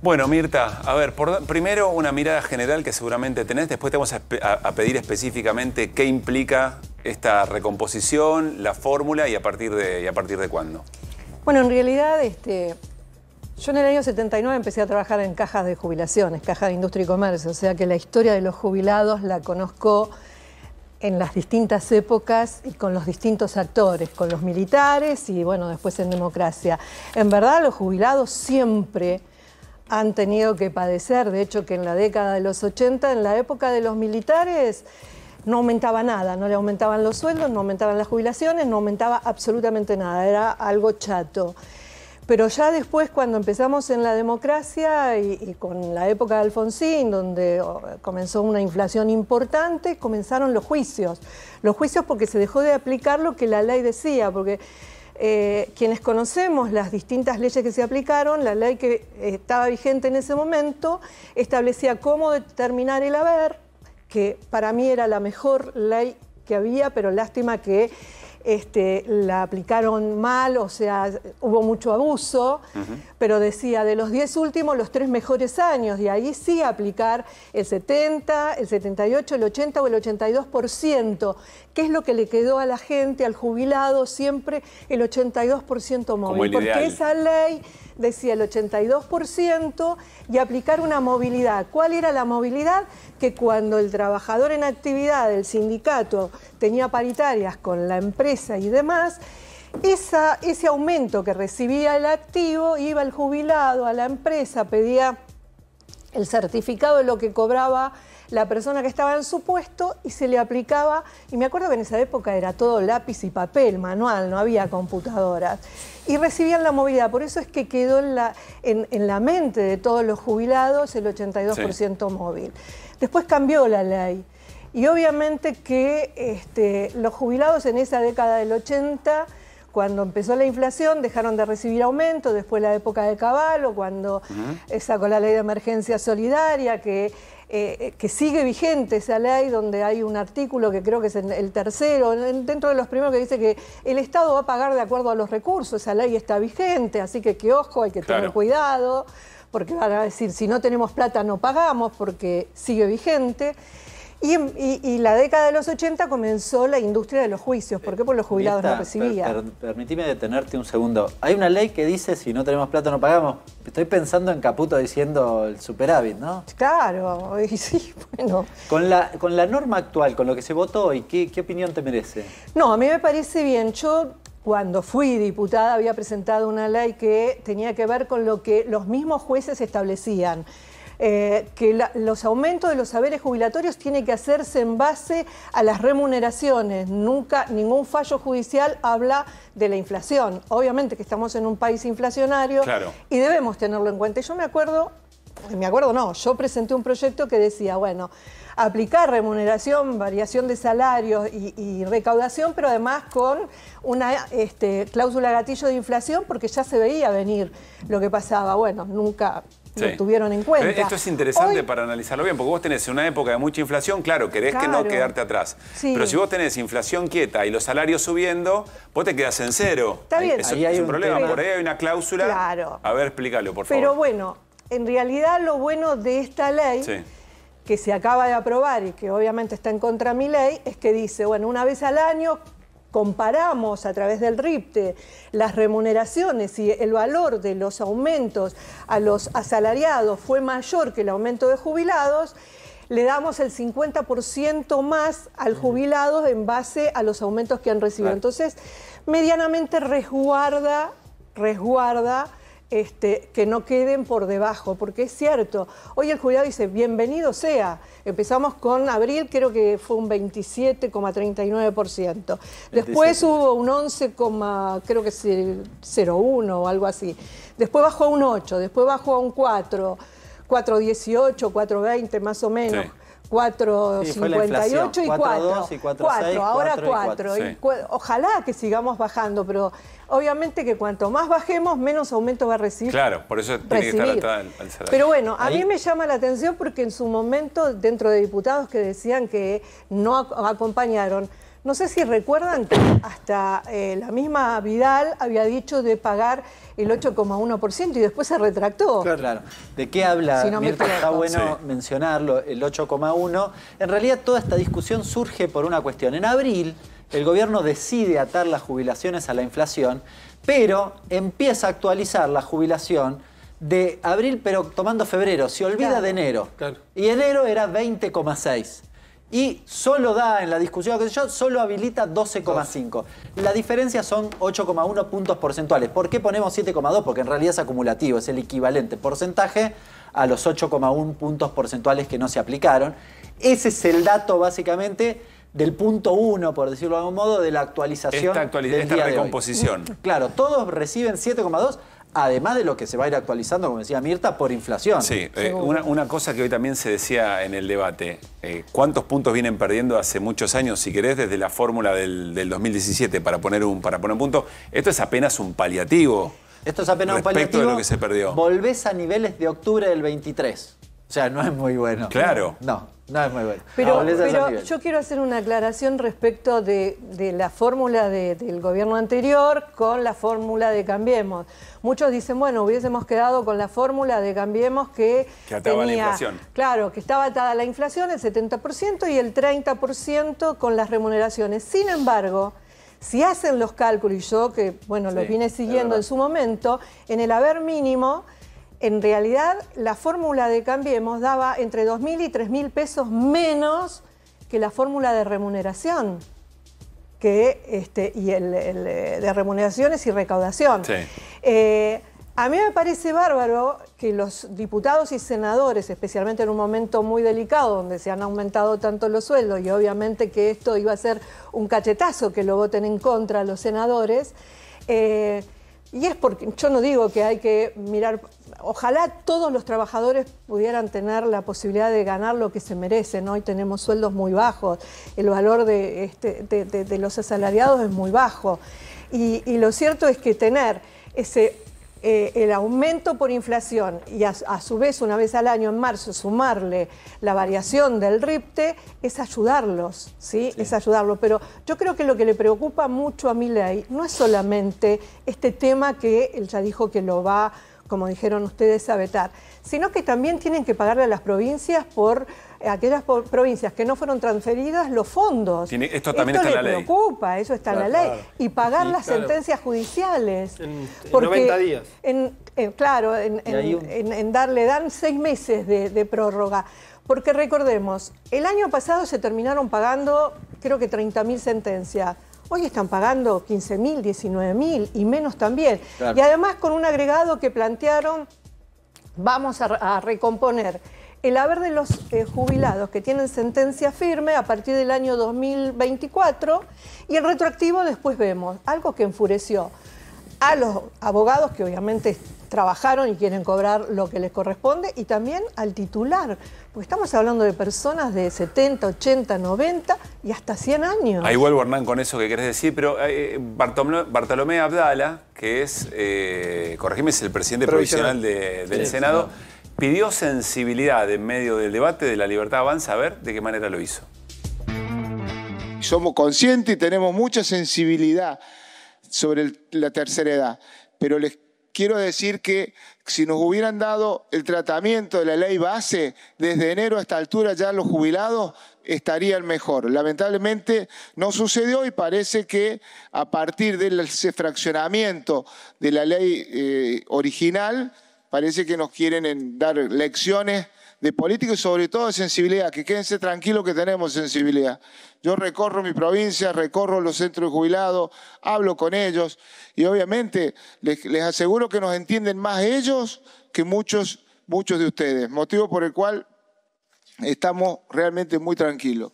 Bueno, Mirta, a ver, primero una mirada general que seguramente tenés, después te vamos a, pedir específicamente qué implica esta recomposición, la fórmula y a partir de, y a partir de cuándo. Bueno, en realidad este, yo en el año 79 empecé a trabajar en cajas de jubilaciones, caja de industria y comercio, o sea que la historia de los jubilados la conozco en las distintas épocas y con los distintos actores, con los militares y bueno, después en democracia. En verdad los jubilados siempre han tenido que padecer, de hecho que en la década de los 80, en la época de los militares, no aumentaba nada, no le aumentaban los sueldos, no aumentaban las jubilaciones, no aumentaba absolutamente nada, era algo chato. Pero ya después, cuando empezamos en la democracia y, con la época de Alfonsín, donde oh, comenzó una inflación importante, comenzaron los juicios. Los juicios porque se dejó de aplicar lo que la ley decía, porque eh, quienes conocemos las distintas leyes que se aplicaron, la ley que estaba vigente en ese momento establecía cómo determinar el haber, que para mí era la mejor ley que había, pero lástima que este, la aplicaron mal, o sea, hubo mucho abuso, pero decía, de los 10 últimos, los tres mejores años, y ahí sí aplicar el 70, el 78, el 80 o el 82%, que es lo que le quedó a la gente, al jubilado, siempre el 82% móvil, porque esa ley decía el 82%, y aplicar una movilidad. ¿Cuál era la movilidad? Que cuando el trabajador en actividad del sindicato tenía paritarias con la empresa y demás, ese aumento que recibía el activo iba al jubilado a la empresa, pedía el certificado de lo que cobraba la persona que estaba en su puesto y se le aplicaba, y me acuerdo que en esa época era todo lápiz y papel, manual, no había computadoras, y recibían la movilidad. Por eso es que quedó en la, en, la mente de todos los jubilados el 82% móvil. Después cambió la ley. Y obviamente que este, los jubilados en esa década del 80 cuando empezó la inflación dejaron de recibir aumento, después la época de Caballo, cuando eh, sacó la ley de emergencia solidaria, que eh, eh, que sigue vigente esa ley, donde hay un artículo que creo que es el tercero, dentro de los primeros que dice que el Estado va a pagar de acuerdo a los recursos, esa ley está vigente, así que que ojo, hay que tener cuidado, porque van a decir, si no tenemos plata no pagamos, porque sigue vigente. Y, la década de los 80 comenzó la industria de los juicios. ¿Por qué? Porque los jubilados no recibían. detenerte un segundo. Hay una ley que dice si no tenemos plata no pagamos. Estoy pensando en Caputo diciendo el superávit, ¿no? Claro, y sí, bueno. Con la, con la norma actual, con lo que se votó hoy, ¿qué opinión te merece? No, a mí me parece bien. Yo cuando fui diputada había presentado una ley que tenía que ver con lo que los mismos jueces establecían. Eh, que los aumentos de los saberes jubilatorios tiene que hacerse en base a las remuneraciones. Nunca, ningún fallo judicial habla de la inflación. Obviamente que estamos en un país inflacionario y debemos tenerlo en cuenta. yo me acuerdo, me acuerdo no, yo presenté un proyecto que decía, bueno, aplicar remuneración, variación de salarios y, recaudación, pero además con una este, cláusula gatillo de inflación, porque ya se veía venir lo que pasaba. Bueno, nunca lo tuvieron en cuenta. Esto es interesante para analizarlo bien, porque vos tenés una época de mucha inflación, claro, querés que no quedarte atrás. Pero si vos tenés inflación quieta y los salarios subiendo, vos te quedás en cero. Está bien. ahí hay es un, problema. Por ahí hay una cláusula. Claro. A ver, explícalo, por favor. Pero bueno, en realidad lo bueno de esta ley... que se acaba de aprobar y que obviamente está en contra de mi ley, es que dice, bueno, una vez al año comparamos a través del RIPTE las remuneraciones y el valor de los aumentos a los asalariados fue mayor que el aumento de jubilados, le damos el 50% más al jubilado en base a los aumentos que han recibido. Entonces, medianamente resguarda, resguarda este, que no queden por debajo, porque es cierto, hoy el jurado dice, bienvenido sea, empezamos con abril, creo que fue un 27,39%, después hubo un 11, creo que 0,1 o algo así, después bajó a un 8, después bajó a un 4, 4,18, 4,20 más o menos. 4,58 y 4. 4, ahora 4. Ojalá que sigamos bajando, pero obviamente que cuanto más bajemos, menos aumento va a recibir. Claro, por eso tiene que estar atada al, salario. Pero bueno, a mí me llama la atención porque en su momento, dentro de diputados que decían que no acompañaron, no sé si recuerdan que hasta eh, la misma Vidal había dicho de pagar el 8,1% y después se retractó. Claro, claro. ¿De qué habla si Está bueno mencionarlo, el 8,1. En realidad toda esta discusión surge por una cuestión. En abril el gobierno decide atar las jubilaciones a la inflación, pero empieza a actualizar la jubilación de abril, pero tomando febrero, se olvida de enero. Y enero era 20,6 y solo da en la discusión, que yo, solo habilita 12,5. La diferencia son 8,1 puntos porcentuales. ¿Por qué ponemos 7,2? Porque en realidad es acumulativo, es el equivalente porcentaje a los 8,1 puntos porcentuales que no se aplicaron. Ese es el dato básicamente del punto 1, por decirlo de algún modo, de la actualización. Esta, recomposición. Claro, todos reciben 7,2 además de lo que se va a ir actualizando, como decía Mirta, por inflación. Sí, eh, una, cosa que hoy también se decía en el debate, eh, ¿cuántos puntos vienen perdiendo hace muchos años, si querés, desde la fórmula del, 2017 para poner, un, para poner punto? Esto es apenas un paliativo. Esto es apenas un paliativo. de lo que se perdió. Volvés a niveles de octubre del 23. O sea, no es muy bueno. Claro. No. No, es muy bueno. Pero, yo quiero hacer una aclaración respecto de, la fórmula del gobierno anterior con la fórmula de Cambiemos. Muchos dicen, bueno, hubiésemos quedado con la fórmula de Cambiemos que... Que ataba tenía, la inflación. Claro, que estaba atada la inflación, el 70% y el 30% con las remuneraciones. Sin embargo... Si hacen los cálculos, y yo que bueno, los vine siguiendo en su momento, en el haber mínimo en realidad la fórmula de Cambiemos daba entre 2.000 y 3.000 pesos menos que la fórmula de remuneración. Que, este, y el, eh, de remuneraciones y recaudación. Eh, a mí me parece bárbaro que los diputados y senadores, especialmente en un momento muy delicado donde se han aumentado tanto los sueldos y obviamente que esto iba a ser un cachetazo que lo voten en contra los senadores, eh, y es porque yo no digo que hay que mirar ojalá todos los trabajadores pudieran tener la posibilidad de ganar lo que se merecen. Hoy tenemos sueldos muy bajos, el valor de, este, los asalariados es muy bajo. Y, lo cierto es que tener ese, eh, el aumento por inflación y a, su vez una vez al año en marzo sumarle la variación del RIPTE es ayudarlos, ¿sí? Es ayudarlos. Pero yo creo que lo que le preocupa mucho a mi ley no es solamente este tema que él ya dijo que lo va a como dijeron ustedes, a vetar, sino que también tienen que pagarle a las provincias por eh, aquellas provincias que no fueron transferidas los fondos. esto también está en la ley. preocupa, eso está en la ley. Y pagar las sentencias judiciales. En, 90 días. claro, en, darle, dan seis meses de, de prórroga. Porque recordemos, el año pasado se terminaron pagando creo que 30.000 sentencias. Hoy están pagando 15 mil, 19 mil y menos también. Y además con un agregado que plantearon, vamos a, recomponer el haber de los eh, jubilados que tienen sentencia firme a partir del año 2024 y el retroactivo después vemos, algo que enfureció a los abogados que obviamente trabajaron y quieren cobrar lo que les corresponde y también al titular, porque estamos hablando de personas de 70, 80, 90 y hasta 100 años. Ahí vuelvo, Hernán, con eso que querés decir, pero eh, Bartolomé, Abdala, que es, eh, corregime, es el presidente provisional, del Senado, pidió sensibilidad en medio del debate de la libertad avanza, a ver de qué manera lo hizo. Somos conscientes y tenemos mucha sensibilidad sobre la tercera edad, pero les quiero decir que si nos hubieran dado el tratamiento de la ley base desde enero a esta altura ya los jubilados estarían mejor. Lamentablemente no sucedió y parece que a partir del fraccionamiento de la ley eh, original parece que nos quieren dar lecciones de política y sobre todo de sensibilidad, que quédense tranquilos que tenemos sensibilidad. Yo recorro mi provincia, recorro los centros de jubilados, hablo con ellos y obviamente les, aseguro que nos entienden más ellos que muchos, muchos de ustedes, motivo por el cual estamos realmente muy tranquilos.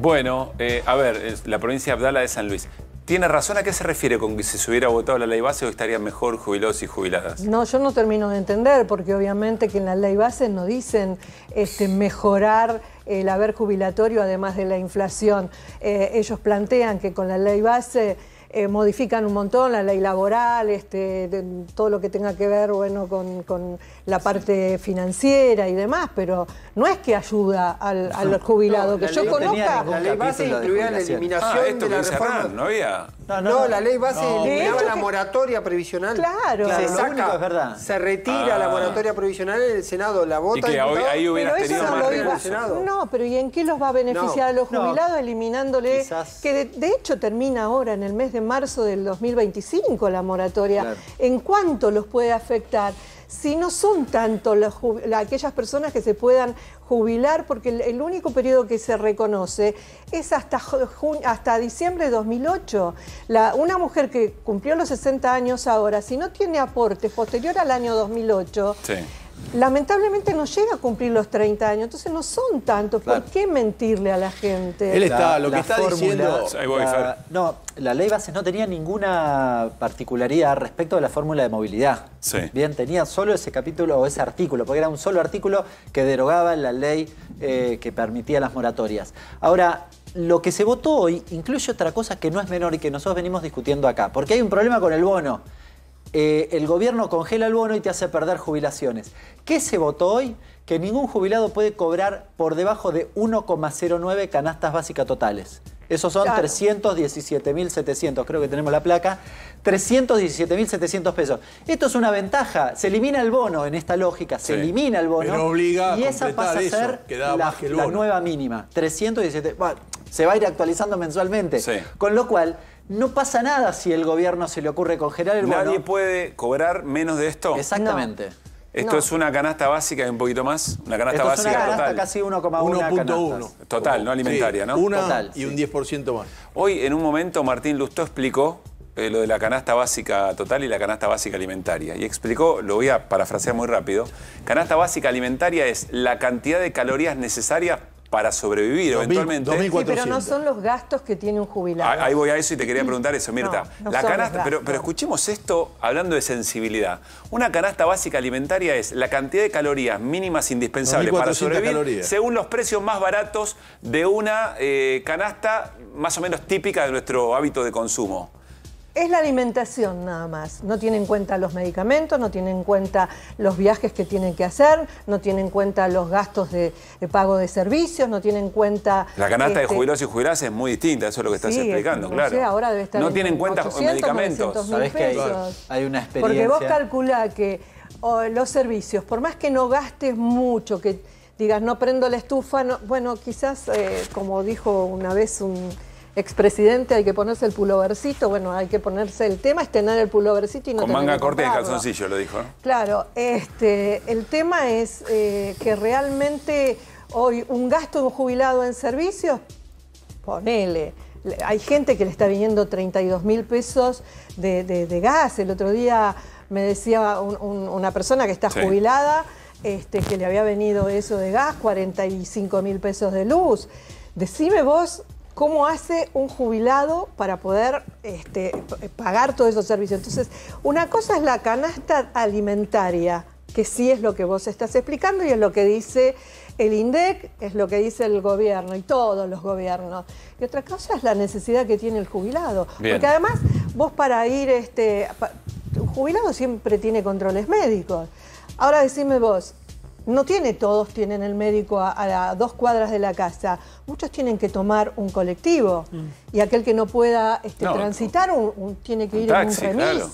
Bueno, eh, a ver, la provincia de Abdala de San Luis. ¿Tiene razón a qué se refiere con que si se hubiera votado la ley base o estarían mejor jubilados y jubiladas? No, yo no termino de entender, porque obviamente que en la ley base no dicen este, mejorar el haber jubilatorio además de la inflación. Eh, ellos plantean que con la ley base eh, modifican un montón la ley laboral, este, todo lo que tenga que ver bueno, con, con la parte financiera y demás, pero no es que ayuda al, al jubilado. que yo conozca. La ley base incluía la eliminación ah, de la reforma. no había. No, la ley base eliminaba la moratoria previsional. Claro, se es verdad. se retira ah. la moratoria previsional en el Senado, la vota. Y que pero eso no lo No, pero ¿y en qué los va a beneficiar a los jubilados eliminándole? Que de, hecho termina ahora en el mes de marzo del 2025 la moratoria. ¿En cuánto los puede afectar? si no son tanto aquellas personas que se puedan jubilar, porque el, único periodo que se reconoce es hasta, hasta diciembre de 2008. una mujer que cumplió los 60 años ahora, si no tiene aportes posterior al año 2008, lamentablemente no llega a cumplir los 30 años, entonces no son tantos. ¿Por qué mentirle a la gente? Él está, lo que está diciendo. no, la ley base no tenía ninguna particularidad respecto de la fórmula de movilidad. Sí. Bien, tenía solo ese capítulo o ese artículo, porque era un solo artículo que derogaba la ley eh, que permitía las moratorias. Ahora, lo que se votó hoy incluye otra cosa que no es menor y que nosotros venimos discutiendo acá, porque hay un problema con el bono. Eh, el gobierno congela el bono y te hace perder jubilaciones. ¿Qué se votó hoy? Que ningún jubilado puede cobrar por debajo de 1,09 canastas básicas totales. Esos son 317.700, creo que tenemos la placa. 317.700 pesos. Esto es una ventaja. Se elimina el bono en esta lógica, se elimina el bono. obliga y esa pasa a ser la, nueva mínima. 317. Bueno, se va a ir actualizando mensualmente. Con lo cual no pasa nada si el gobierno se le ocurre congelar el bono. Nadie puede cobrar menos de esto. Exactamente. Esto es una canasta básica y un poquito más. Una canasta básica es una canasta casi 1,1. Total, no alimentaria, ¿no? Una total, y un 10% más. Hoy, en un momento, Martín Lustó explicó eh, lo de la canasta básica total y la canasta básica alimentaria. Y explicó, lo voy a parafrasear muy rápido, canasta básica alimentaria es la cantidad de calorías necesarias para sobrevivir eventualmente. Sí, pero no son los gastos que tiene un jubilado. Ahí voy a eso y te quería mm. preguntar eso, Mirta. la canasta, pero, escuchemos esto hablando de sensibilidad. Una canasta básica alimentaria es la cantidad de calorías mínimas indispensables para sobrevivir según los precios más baratos de una eh, canasta más o menos típica de nuestro hábito de consumo es la alimentación nada más. No tiene en cuenta los medicamentos, no tiene en cuenta los viajes que tienen que hacer, no tiene en cuenta los gastos de, pago de servicios, no tiene en cuenta... La canasta de este, jubilados y jubiladas es muy distinta, eso es lo que estás explicando, no claro. ahora debe estar no tiene en cuenta los medicamentos. Sabes que hay, una experiencia... Porque vos calculás que los servicios, por más que no gastes mucho, que digas no prendo la estufa, bueno, quizás, eh, como dijo una vez un expresidente hay que ponerse el pulovercito, bueno, hay que ponerse el tema es tener el pulovercito y no Con manga corta y calzoncillo, lo dijo. Claro, este, el tema es eh, que realmente hoy un gasto de un jubilado en servicios, ponele. Hay gente que le está viniendo 32 mil pesos de, gas. El otro día me decía una persona que está jubilada este, que le había venido eso de gas, 45 mil pesos de luz. Decime vos ¿Cómo hace un jubilado para poder este, eh, pagar todos esos servicios? Entonces, una cosa es la canasta alimentaria, que sí es lo que vos estás explicando y es lo que dice el INDEC, es lo que dice el gobierno y todos los gobiernos. Y otra cosa es la necesidad que tiene el jubilado. Porque además, vos para ir, este, un jubilado siempre tiene controles médicos. Ahora decime vos, no tiene todos, tienen el médico a, dos cuadras de la casa. Muchos tienen que tomar un colectivo mm. y aquel que no pueda este, transitar tiene que ir en un remis.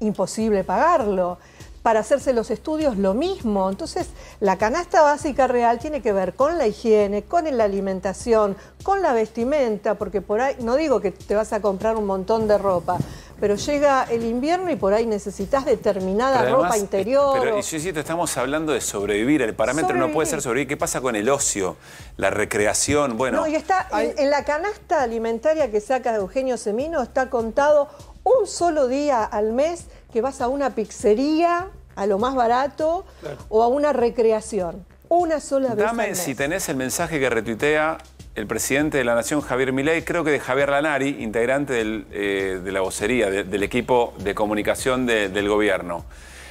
Imposible pagarlo para hacerse los estudios lo mismo. Entonces, la canasta básica real tiene que ver con la higiene, con la alimentación, con la vestimenta, porque por ahí, no digo que te vas a comprar un montón de ropa, pero llega el invierno y por ahí necesitas determinada ropa eh, interior. Pero, si si estamos hablando de sobrevivir, el parámetro no puede ser sobrevivir. ¿Qué pasa con el ocio, la recreación? Bueno, no, y está en, en, la canasta alimentaria que saca Eugenio Semino está contado un solo día al mes que vas a una pizzería a lo más barato o a una recreación. Una sola vez. Dame, si tenés el mensaje que retuitea el presidente de la Nación, Javier Milei, creo que de Javier Lanari, integrante eh, de la vocería, del equipo de comunicación del gobierno.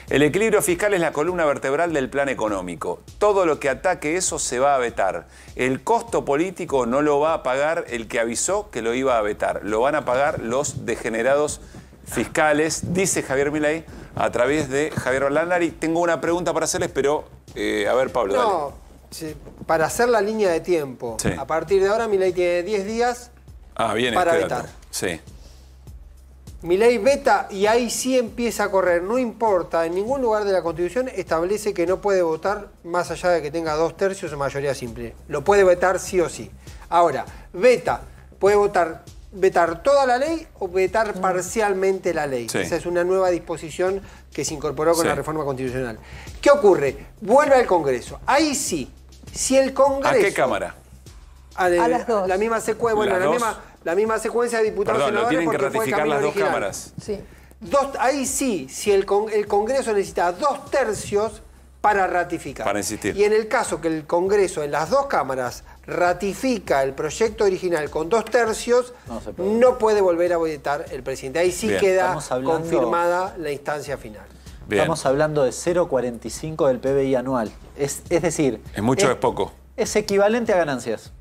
El equilibrio fiscal es la columna vertebral del plan económico. Todo lo que ataque eso se va a vetar. El costo político no lo va a pagar el que avisó que lo iba a vetar. Lo van a pagar los degenerados fiscales, dice Javier Milei, a través de Javier y Tengo una pregunta para hacerles, pero eh, a ver, Pablo. No, para hacer la línea de tiempo. A partir de ahora, Milei tiene 10 días ah, para vetar. Sí. Milei veta y ahí sí empieza a correr. No importa, en ningún lugar de la Constitución establece que no puede votar más allá de que tenga dos tercios o mayoría simple. Lo puede vetar sí o sí. Ahora, veta puede votar vetar toda la ley o vetar mm. parcialmente la ley. Esa es una nueva disposición que se incorporó con la reforma constitucional. ¿Qué ocurre? Vuelve al Congreso. Ahí sí, si el Congreso... ¿A qué Cámara? A, las dos. La misma secuencia, bueno, la misma, la misma, secuencia de diputados Perdón, senadores tienen que ratificar las dos cámaras. Sí. ahí sí, si el, el Congreso necesita dos tercios para ratificar. Para insistir. Y en el caso que el Congreso en las dos cámaras ratifica el proyecto original con dos tercios, no, puede. volver a votar el presidente. Ahí sí queda confirmada la instancia final. Estamos hablando de 0,45 del PBI anual. Es, decir... Es mucho, es, es poco. Es equivalente a ganancias.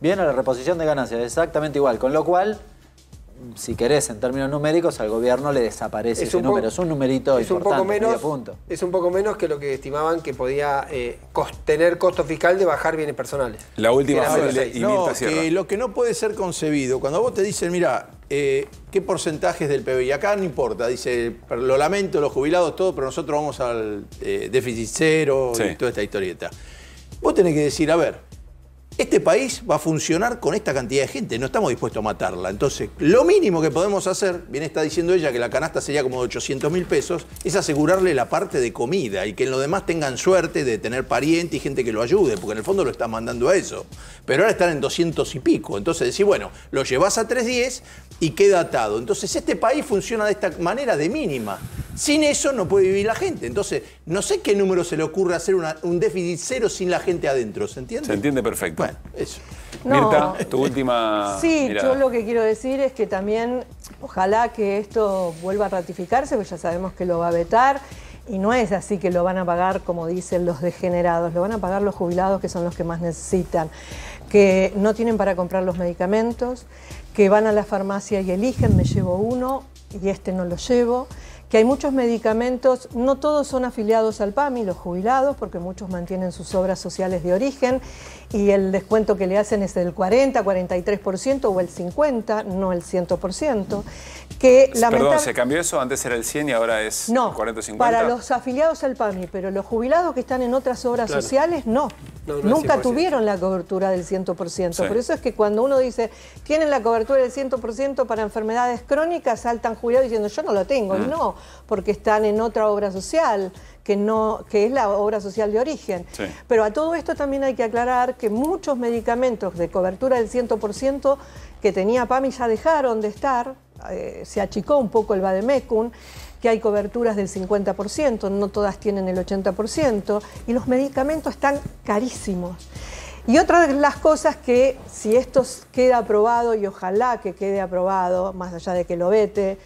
Bien a la reposición de ganancias, exactamente igual. Con lo cual, si querés, en términos numéricos, al gobierno le desaparece ese número. Es un numerito es un poco menos, Es un poco menos que lo que estimaban que podía eh, tener costo fiscal de bajar bienes personales. La última vez. no, Lo que no puede ser concebido, cuando vos te dicen, mira, eh, ¿qué ¿qué es del PBI? Acá no importa, dice, lo lamento, los jubilados, todo, pero nosotros vamos al eh, déficit cero y toda esta historieta. Vos tenés que decir, a ver, este país va a funcionar con esta cantidad de gente, no estamos dispuestos a matarla. Entonces, lo mínimo que podemos hacer, bien está diciendo ella que la canasta sería como de 800 mil pesos, es asegurarle la parte de comida y que en lo demás tengan suerte de tener pariente y gente que lo ayude, porque en el fondo lo están mandando a eso. Pero ahora están en 200 y pico. Entonces, decir, bueno, lo llevas a 310 y queda atado. Entonces, este país funciona de esta manera de mínima. Sin eso no puede vivir la gente. Entonces, no sé qué número se le ocurre hacer un déficit cero sin la gente adentro, ¿se entiende? Se entiende perfecto. Bueno, eso. Mirta, tu última. Sí, yo lo que quiero decir es que también ojalá que esto vuelva a ratificarse, porque ya sabemos que lo va a vetar. Y no es así que lo van a pagar, como dicen los degenerados, lo van a pagar los jubilados que son los que más necesitan, que no tienen para comprar los medicamentos, que van a la farmacia y eligen, me llevo uno y este no lo llevo que hay muchos medicamentos, no todos son afiliados al PAMI, los jubilados, porque muchos mantienen sus obras sociales de origen, y el descuento que le hacen es del 40, 43% o el 50, no el 100%. Que, Perdón, ¿se cambió eso? Antes era el 100 y ahora es el 40 50. Para los afiliados al PAMI, pero los jubilados que están en otras obras sociales, no. Nunca tuvieron la cobertura del 100%. Por eso es que cuando uno dice, tienen la cobertura del 100% para enfermedades crónicas, saltan jubilados diciendo, yo no lo tengo. Mm. No, porque están en otra obra social que, no, que es la obra social de origen. Pero a todo esto también hay que aclarar que muchos medicamentos de cobertura del 100% que tenía PAMI ya dejaron de estar, eh, se achicó un poco el Bademecum que hay coberturas del 50%, no todas tienen el 80%, y los medicamentos están carísimos. Y otra de las cosas que, si esto queda aprobado, y ojalá que quede aprobado, más allá de que lo vete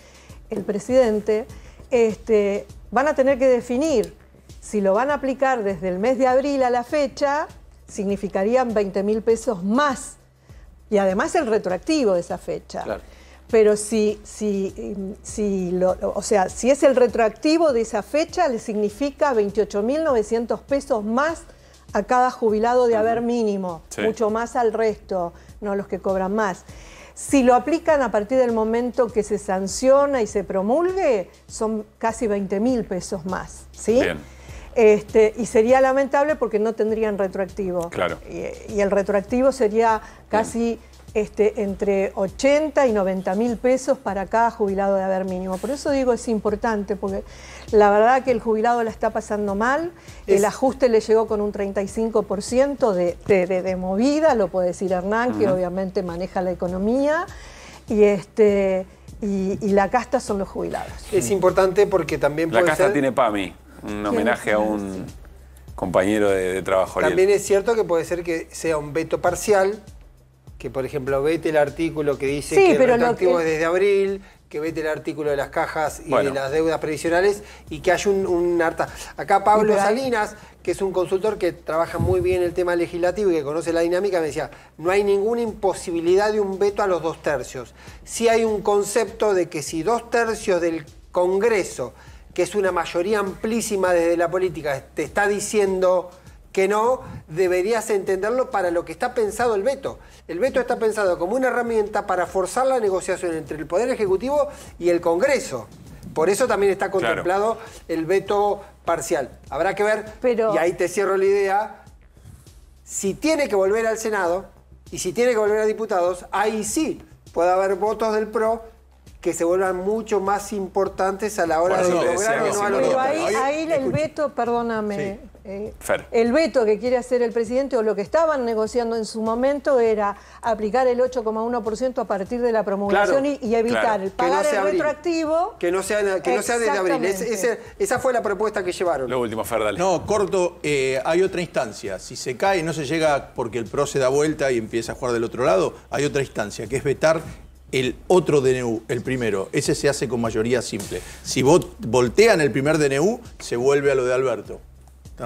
el presidente, este, van a tener que definir si lo van a aplicar desde el mes de abril a la fecha, significarían 20 mil pesos más. Y además el retroactivo de esa fecha. Pero si, si, si, o sea, si es el retroactivo de esa fecha, le significa 28 28.900 pesos más a cada jubilado de haber mínimo, mucho más al resto, no los que cobran más. Si lo aplican a partir del momento que se sanciona y se promulgue, son casi 20 mil pesos más. ¿sí? Este, y sería lamentable porque no tendrían retroactivo. Claro. Y, el retroactivo sería casi... Este, entre 80 y 90 mil pesos para cada jubilado de haber mínimo. Por eso digo es importante, porque la verdad que el jubilado la está pasando mal, el ajuste le llegó con un 35% de, de, movida, lo puede decir Hernán, que obviamente maneja la economía, y este... Y, la casta son los jubilados. Es importante porque también La casta tiene PAMI, un homenaje a un compañero de trabajo. También es cierto que puede ser que sea un veto parcial, que por ejemplo vete el artículo que dice que el es desde abril, que vete el artículo de las cajas y de las deudas previsionales y que hay un, harta. Acá Pablo Salinas, que es un consultor que trabaja muy bien el tema legislativo y que conoce la dinámica, me decía, no hay ninguna imposibilidad de un veto a los dos tercios. Si hay un concepto de que si dos tercios del Congreso, que es una mayoría amplísima desde la política, te está diciendo que no deberías entenderlo para lo que está pensado el veto. El veto está pensado como una herramienta para forzar la negociación entre el Poder Ejecutivo y el Congreso. Por eso también está contemplado el veto parcial. Habrá que ver, y ahí te cierro la idea, si tiene que volver al Senado y si tiene que volver a diputados, ahí sí puede haber votos del PRO que se vuelvan mucho más importantes a la hora de lograr o no, ahí, el veto, perdóname, eh, el veto que quiere hacer el presidente o lo que estaban negociando en su momento era aplicar el 8,1% a partir de la promulgación y, evitar pagar el retroactivo. Que no sea, que desde abril. esa fue la propuesta que llevaron. Lo último, Fer, No, corto, eh, hay otra instancia. Si se cae, no se llega porque el PRO se da vuelta y empieza a jugar del otro lado, hay otra instancia, que es vetar el otro DNU, el primero. Ese se hace con mayoría simple. Si voltean el primer DNU, se vuelve a lo de Alberto.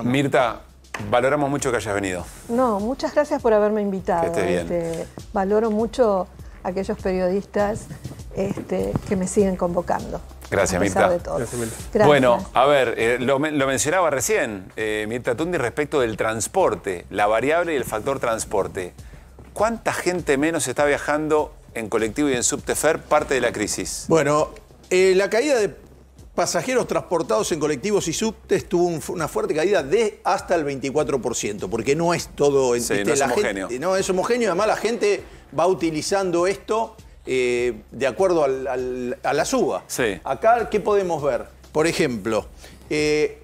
Mirta, valoramos mucho que hayas venido. No, muchas gracias por haberme invitado. Este, valoro mucho a aquellos periodistas este, que me siguen convocando. Gracias Mirta. Gracias, de todo. Bueno, a ver, eh, lo, mencionaba recién, eh, Mirta Tundi, respecto del transporte, la variable y el factor transporte. ¿Cuánta gente menos está viajando en colectivo y en subtefer parte de la crisis? Bueno, eh, la caída de pasajeros transportados en colectivos y subtes tuvo una fuerte caída de hasta el 24%, porque no es todo... Sí, no es homogéneo. Gente, no es homogéneo, además la gente va utilizando esto eh, de acuerdo a la suba. Sí. Acá, ¿qué podemos ver? Por ejemplo, eh,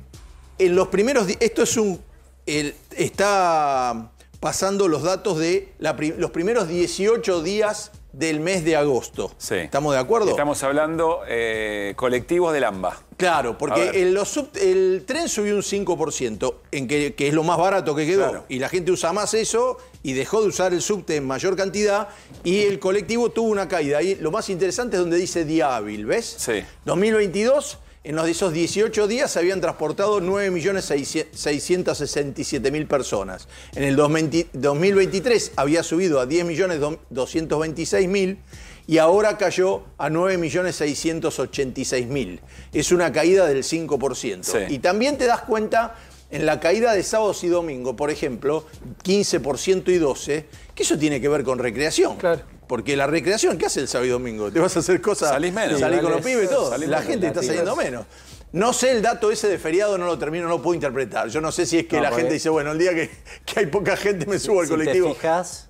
en los primeros... Esto es un... está pasando los datos de los primeros 18 días del mes de agosto. Sí. ¿Estamos de acuerdo? Estamos hablando eh, colectivos del AMBA. Claro, porque el, tren subió un 5%, en que, es lo más barato que quedó. Y la gente usa más eso y dejó de usar el subte en mayor cantidad y el colectivo tuvo una caída. Y lo más interesante es donde dice Diabil, ¿ves? Sí. 2022 en esos 18 días se habían transportado 9.667.000 personas. En el 2023 había subido a 10.226.000 y ahora cayó a 9.686.000. Es una caída del 5%. Y también te das cuenta en la caída de sábados y domingo, por ejemplo, 15% y 12%, que eso tiene que ver con recreación. Claro. Porque la recreación, ¿qué hace el sábado y domingo? Te vas a hacer cosas. Salís menos. Salís con los pibes y todo. la gente está saliendo menos. No sé el dato ese de feriado, no lo termino, no lo puedo interpretar. Yo no sé si es que la gente dice, bueno, el día que, que hay poca gente me subo al colectivo. Si te fijas,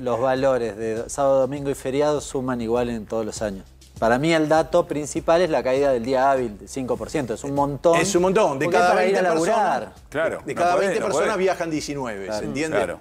los valores de sábado, domingo y feriado suman igual en todos los años. Para mí el dato principal es la caída del día hábil, 5%. Es un montón. Es un montón. De cada 20 personas. Claro, de cada 20 personas viajan 19, ¿se entiende? Claro.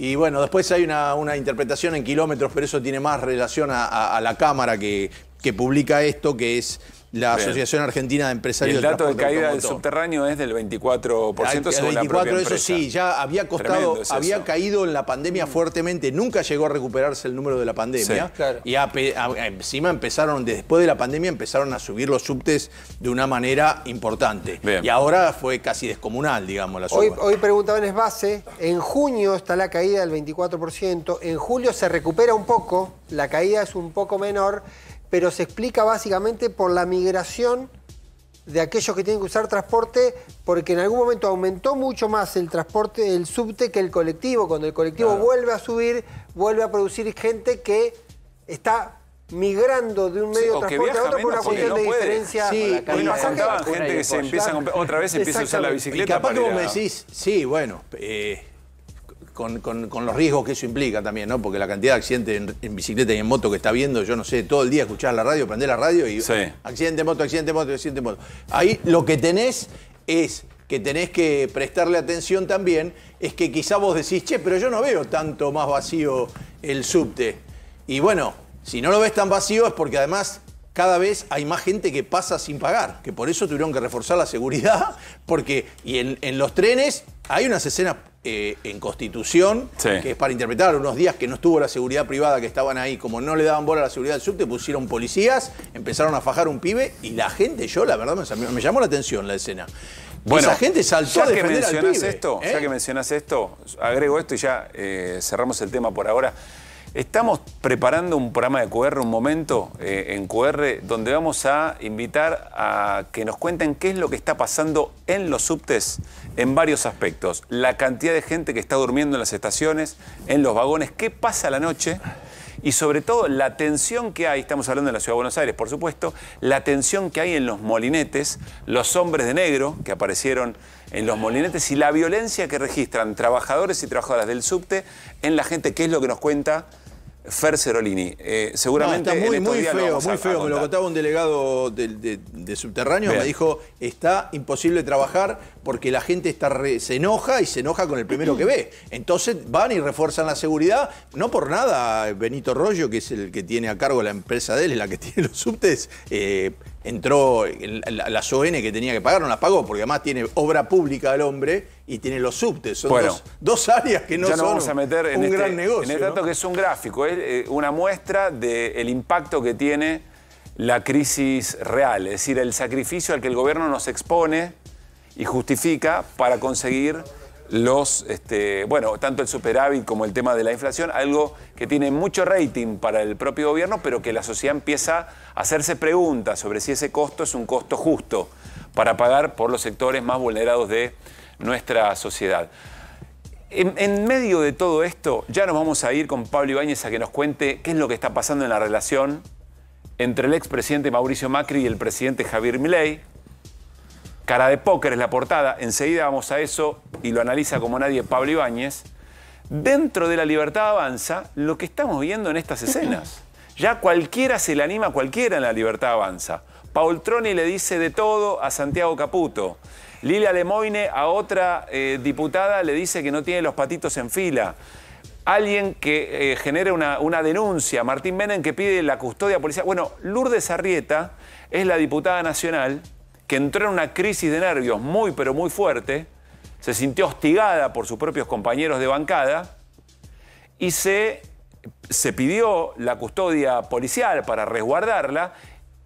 Y bueno, después hay una, interpretación en kilómetros, pero eso tiene más relación a, la cámara que, que publica esto, que es la Asociación Argentina de Empresarios. el dato de, caída del subterráneo es del 24%. el 24%, eso sí, ya había costado, había caído en la pandemia mm. fuertemente, nunca llegó a recuperarse el número de la pandemia. Y encima empezaron, después de la pandemia, empezaron a subir los subtes de una manera importante. Y ahora fue casi descomunal, digamos, la suba. Hoy, hoy preguntaban es base, en junio está la caída del 24%, en julio se recupera un poco, la caída es un poco menor pero se explica básicamente por la migración de aquellos que tienen que usar transporte, porque en algún momento aumentó mucho más el transporte, el subte, que el colectivo. Cuando el colectivo vuelve a subir, vuelve a producir gente que está migrando de un medio de transporte a otro por una cuestión de diferencia. Sí, hoy nos gente que se empieza a otra vez empieza a usar la bicicleta. Y capaz para que vos me decís, sí, bueno, eh, con, los riesgos que eso implica también, ¿no? Porque la cantidad de accidentes en, bicicleta y en moto que está viendo, yo no sé, todo el día escuchar la radio, prender la radio y sí. accidente moto, accidente moto, accidente moto. Ahí lo que tenés es que tenés que prestarle atención también, es que quizá vos decís, che, pero yo no veo tanto más vacío el subte. Y bueno, si no lo ves tan vacío es porque además cada vez hay más gente que pasa sin pagar, que por eso tuvieron que reforzar la seguridad, porque y en, en los trenes hay unas escenas eh, en Constitución, que es para interpretar unos días que no estuvo la seguridad privada que estaban ahí, como no le daban bola a la seguridad del subte, pusieron policías, empezaron a fajar un pibe y la gente, yo la verdad me, llamó la atención la escena. Bueno, Esa gente saltó ya que mencionas esto, ya ¿eh? que mencionas esto, agrego esto y ya eh, cerramos el tema por ahora. Estamos preparando un programa de QR, un momento eh, en QR, donde vamos a invitar a que nos cuenten qué es lo que está pasando en los subtes en varios aspectos. La cantidad de gente que está durmiendo en las estaciones, en los vagones, qué pasa la noche y sobre todo la tensión que hay, estamos hablando de la Ciudad de Buenos Aires, por supuesto, la tensión que hay en los molinetes, los hombres de negro que aparecieron en los molinetes y la violencia que registran trabajadores y trabajadoras del subte en la gente, qué es lo que nos cuenta Fer Cerolini. Eh, seguramente. está muy, muy feo, muy feo. Me lo contaba un delegado de, subterráneo. Me dijo: está imposible trabajar porque la gente está se enoja y se enoja con el primero que ve. Entonces van y refuerzan la seguridad. No por nada, Benito Rollo, que es el que tiene a cargo la empresa de él, es la que tiene los subtes. Eh, entró la ON que tenía que pagar, no las pagó, porque además tiene obra pública el hombre y tiene los subtes. Son dos, áreas que no, son vamos un este gran negocio. En el este dato que es un gráfico, es eh, una muestra del impacto que tiene la crisis real, es decir, el sacrificio al que el gobierno nos expone y justifica para conseguir los, este, bueno, tanto el superávit como el tema de la inflación, algo que tiene mucho rating para el propio gobierno, pero que la sociedad empieza a hacerse preguntas sobre si ese costo es un costo justo para pagar por los sectores más vulnerados de nuestra sociedad. En, medio de todo esto, ya nos vamos a ir con Pablo Ibáñez a que nos cuente qué es lo que está pasando en la relación entre el expresidente Mauricio Macri y el presidente Javier Milei. Cara de póker es la portada, enseguida vamos a eso y lo analiza como nadie Pablo Ibáñez. Dentro de la libertad avanza lo que estamos viendo en estas escenas. Ya cualquiera se le anima a cualquiera en la libertad avanza. Paul Troni le dice de todo a Santiago Caputo. Lilia Lemoine a otra eh, diputada le dice que no tiene los patitos en fila. Alguien que eh, genere una, una, denuncia, Martín Menem que pide la custodia policial. Bueno, Lourdes Arrieta es la diputada nacional que entró en una crisis de nervios muy pero muy fuerte, se sintió hostigada por sus propios compañeros de bancada y se, se pidió la custodia policial para resguardarla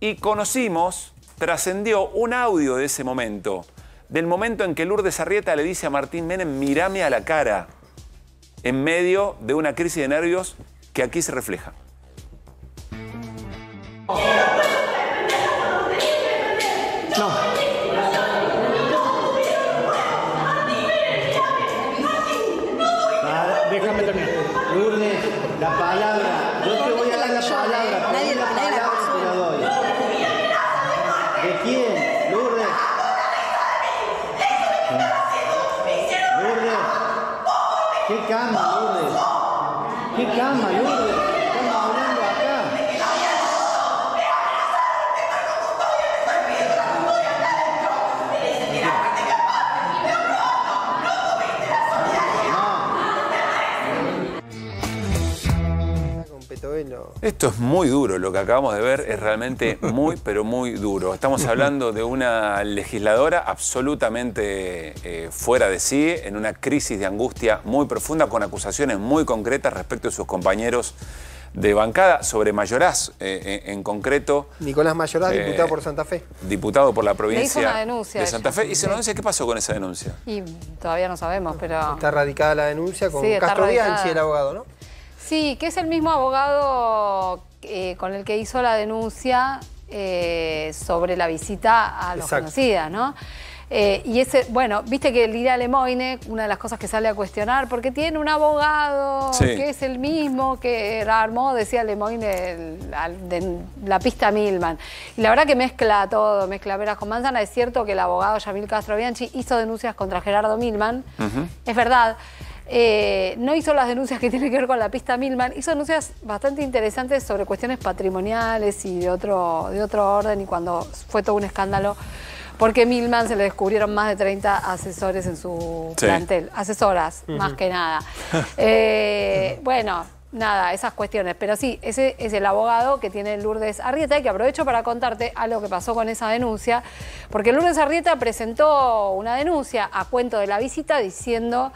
y conocimos, trascendió un audio de ese momento, del momento en que Lourdes Arrieta le dice a Martín Menem, mírame a la cara, en medio de una crisis de nervios que aquí se refleja. No. Esto es muy duro, lo que acabamos de ver es realmente muy, pero muy duro. Estamos hablando de una legisladora absolutamente eh, fuera de sí, en una crisis de angustia muy profunda, con acusaciones muy concretas respecto a sus compañeros de bancada sobre Mayoraz, eh, eh, en, concreto. Nicolás Mayoraz, diputado por Santa Fe. Diputado por la provincia de Santa Fe. Fe. ¿Hizo una denuncia? ¿Qué pasó con esa denuncia? Y todavía no sabemos, pero... Está radicada la denuncia con sí, Castro Bianchi, el abogado, ¿no? Sí, que es el mismo abogado eh, con el que hizo la denuncia eh, sobre la visita a los conocidos, ¿no? Eh, y ese, bueno, viste que Lira Lemoine, una de las cosas que sale a cuestionar, porque tiene un abogado que es el mismo que era armó, decía Lemoine, de la pista Milman. Y la verdad que mezcla todo, mezcla veras con manzana. Es cierto que el abogado Yamil Castro Bianchi hizo denuncias contra Gerardo Milman, es verdad. Eh, no hizo las denuncias que tienen que ver con la pista Milman, hizo denuncias bastante interesantes sobre cuestiones patrimoniales y de otro, de otro orden y cuando fue todo un escándalo. Porque Milman se le descubrieron más de 30 asesores en su plantel, asesoras, más que nada. Eh, bueno, nada, esas cuestiones. Pero sí, ese es el abogado que tiene Lourdes Arrieta y que aprovecho para contarte algo que pasó con esa denuncia, porque Lourdes Arrieta presentó una denuncia a cuento de la visita diciendo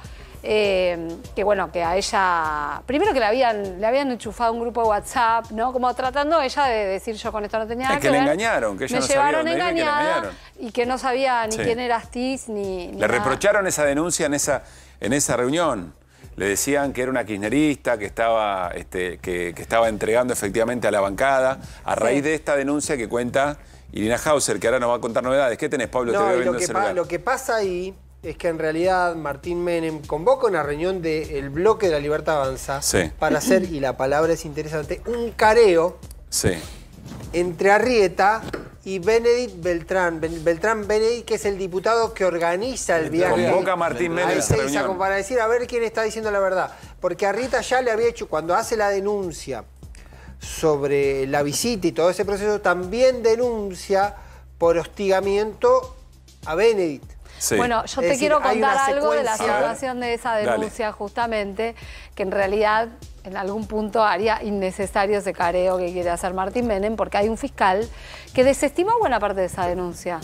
eh, que bueno, que a ella, primero que le habían, le habían enchufado un grupo de WhatsApp, ¿no? Como tratando ella de decir yo con esto no tenía nada es que, le engañaron, que ella no llevaron sabía, y que no sabía ni quién era Astiz ni, Le reprocharon esa denuncia en esa, en esa reunión. Le decían que era una kirchnerista, que estaba, este, que, estaba entregando efectivamente a la bancada, a raíz de esta denuncia que cuenta Irina Hauser, que ahora nos va a contar novedades. ¿Qué tenés, Pablo? lo, que lo que pasa ahí es que en realidad Martín Menem convoca una reunión del bloque de la libertad avanza para hacer, y la palabra es interesante, un careo entre Arrieta y Benedict Beltrán. Beltrán Benedict, que es el diputado que organiza el viaje. Convoca a Martín Menem. para decir a ver quién está diciendo la verdad. Porque Arrieta ya le había hecho, cuando hace la denuncia sobre la visita y todo ese proceso, también denuncia por hostigamiento a Benedict. Bueno, yo te quiero contar algo de la situación de esa denuncia, justamente, que en realidad en algún punto haría innecesario ese careo que quiere hacer Martín Menem, porque hay un fiscal que desestimó buena parte de esa denuncia.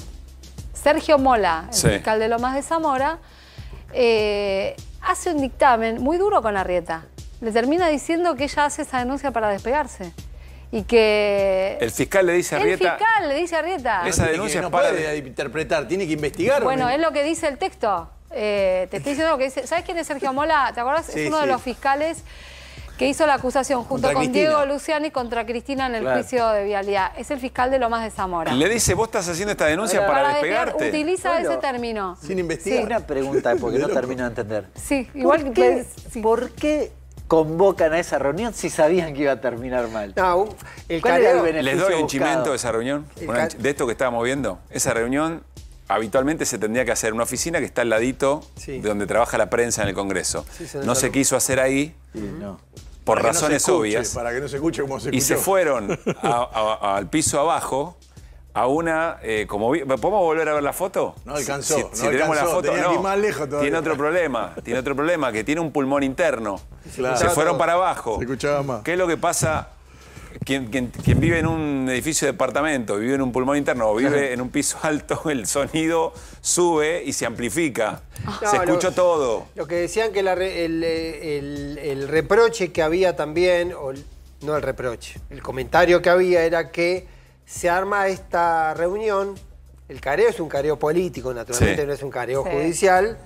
Sergio Mola, el fiscal de Lomas de Zamora, eh, hace un dictamen muy duro con Arrieta. Le termina diciendo que ella hace esa denuncia para despegarse y que... El fiscal le dice a Rieta... El fiscal le dice a Rieta... Esa denuncia no para de... interpretar, tiene que investigar. Bueno, es lo que dice el texto. Eh, te estoy diciendo lo que dice... ¿Sabes quién es Sergio Mola? ¿Te acordás? es uno de los fiscales que hizo la acusación junto con Diego Luciani contra Cristina en el juicio de vialidad. Es el fiscal de Lomas de Zamora. Le dice, vos estás haciendo esta denuncia para, despegarte. utiliza ese término. Sin investigar. Una pregunta, porque no termino de entender. Sí, igual que... ¿Por qué convocan a esa reunión si sabían que iba a terminar mal? ¿Les doy de esa reunión? de esto que estábamos viendo. Esa reunión habitualmente se tendría que hacer en una oficina que está al ladito de donde trabaja la prensa en el Congreso. no se quiso hacer ahí. Por razones obvias. Y se fueron al piso abajo a una. Eh, como ¿Podemos volver a ver la foto? No alcanzó. Si, si, la foto, Tiene otro problema. tiene otro problema, que tiene un pulmón interno. Se fueron para abajo. Se escuchaba más. ¿Qué es lo que pasa? Quien, vive en un edificio de departamento, vive en un pulmón interno o vive en un piso alto, el sonido sube y se amplifica. Ah. se escuchó todo. Lo que decían que eh, el, reproche que había también, no el reproche, el comentario que había era que se arma esta reunión. El careo es un careo político, naturalmente, no es un careo judicial.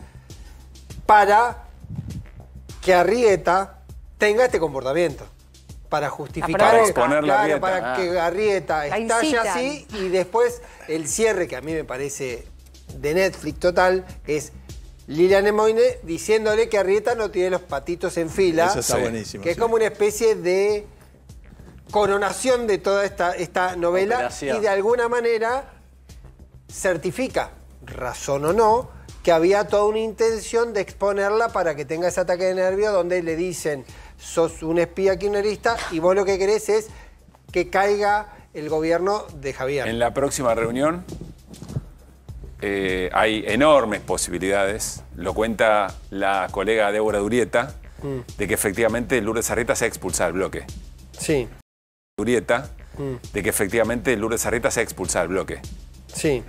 Para que Arrieta tenga este comportamiento. Para justificar. Para exponer la Para que ah. Arrieta estalle así y después el cierre, que a mí me parece de Netflix total, es. Lilian Emoine diciéndole que Arrieta no tiene los patitos en fila. Eso está buenísimo. Que es como una especie de coronación de toda esta, novela y de alguna manera certifica, razón o no, que había toda una intención de exponerla para que tenga ese ataque de nervio donde le dicen, sos un espía kirchnerista y vos lo que querés es que caiga el gobierno de Javier. En la próxima reunión eh, hay enormes posibilidades, lo cuenta la colega Débora Durieta, mm. de que efectivamente Lourdes Arrieta sea expulsada del bloque. Sí. Mm. de que efectivamente Lourdes Arrieta se expulsado del bloque. Sí.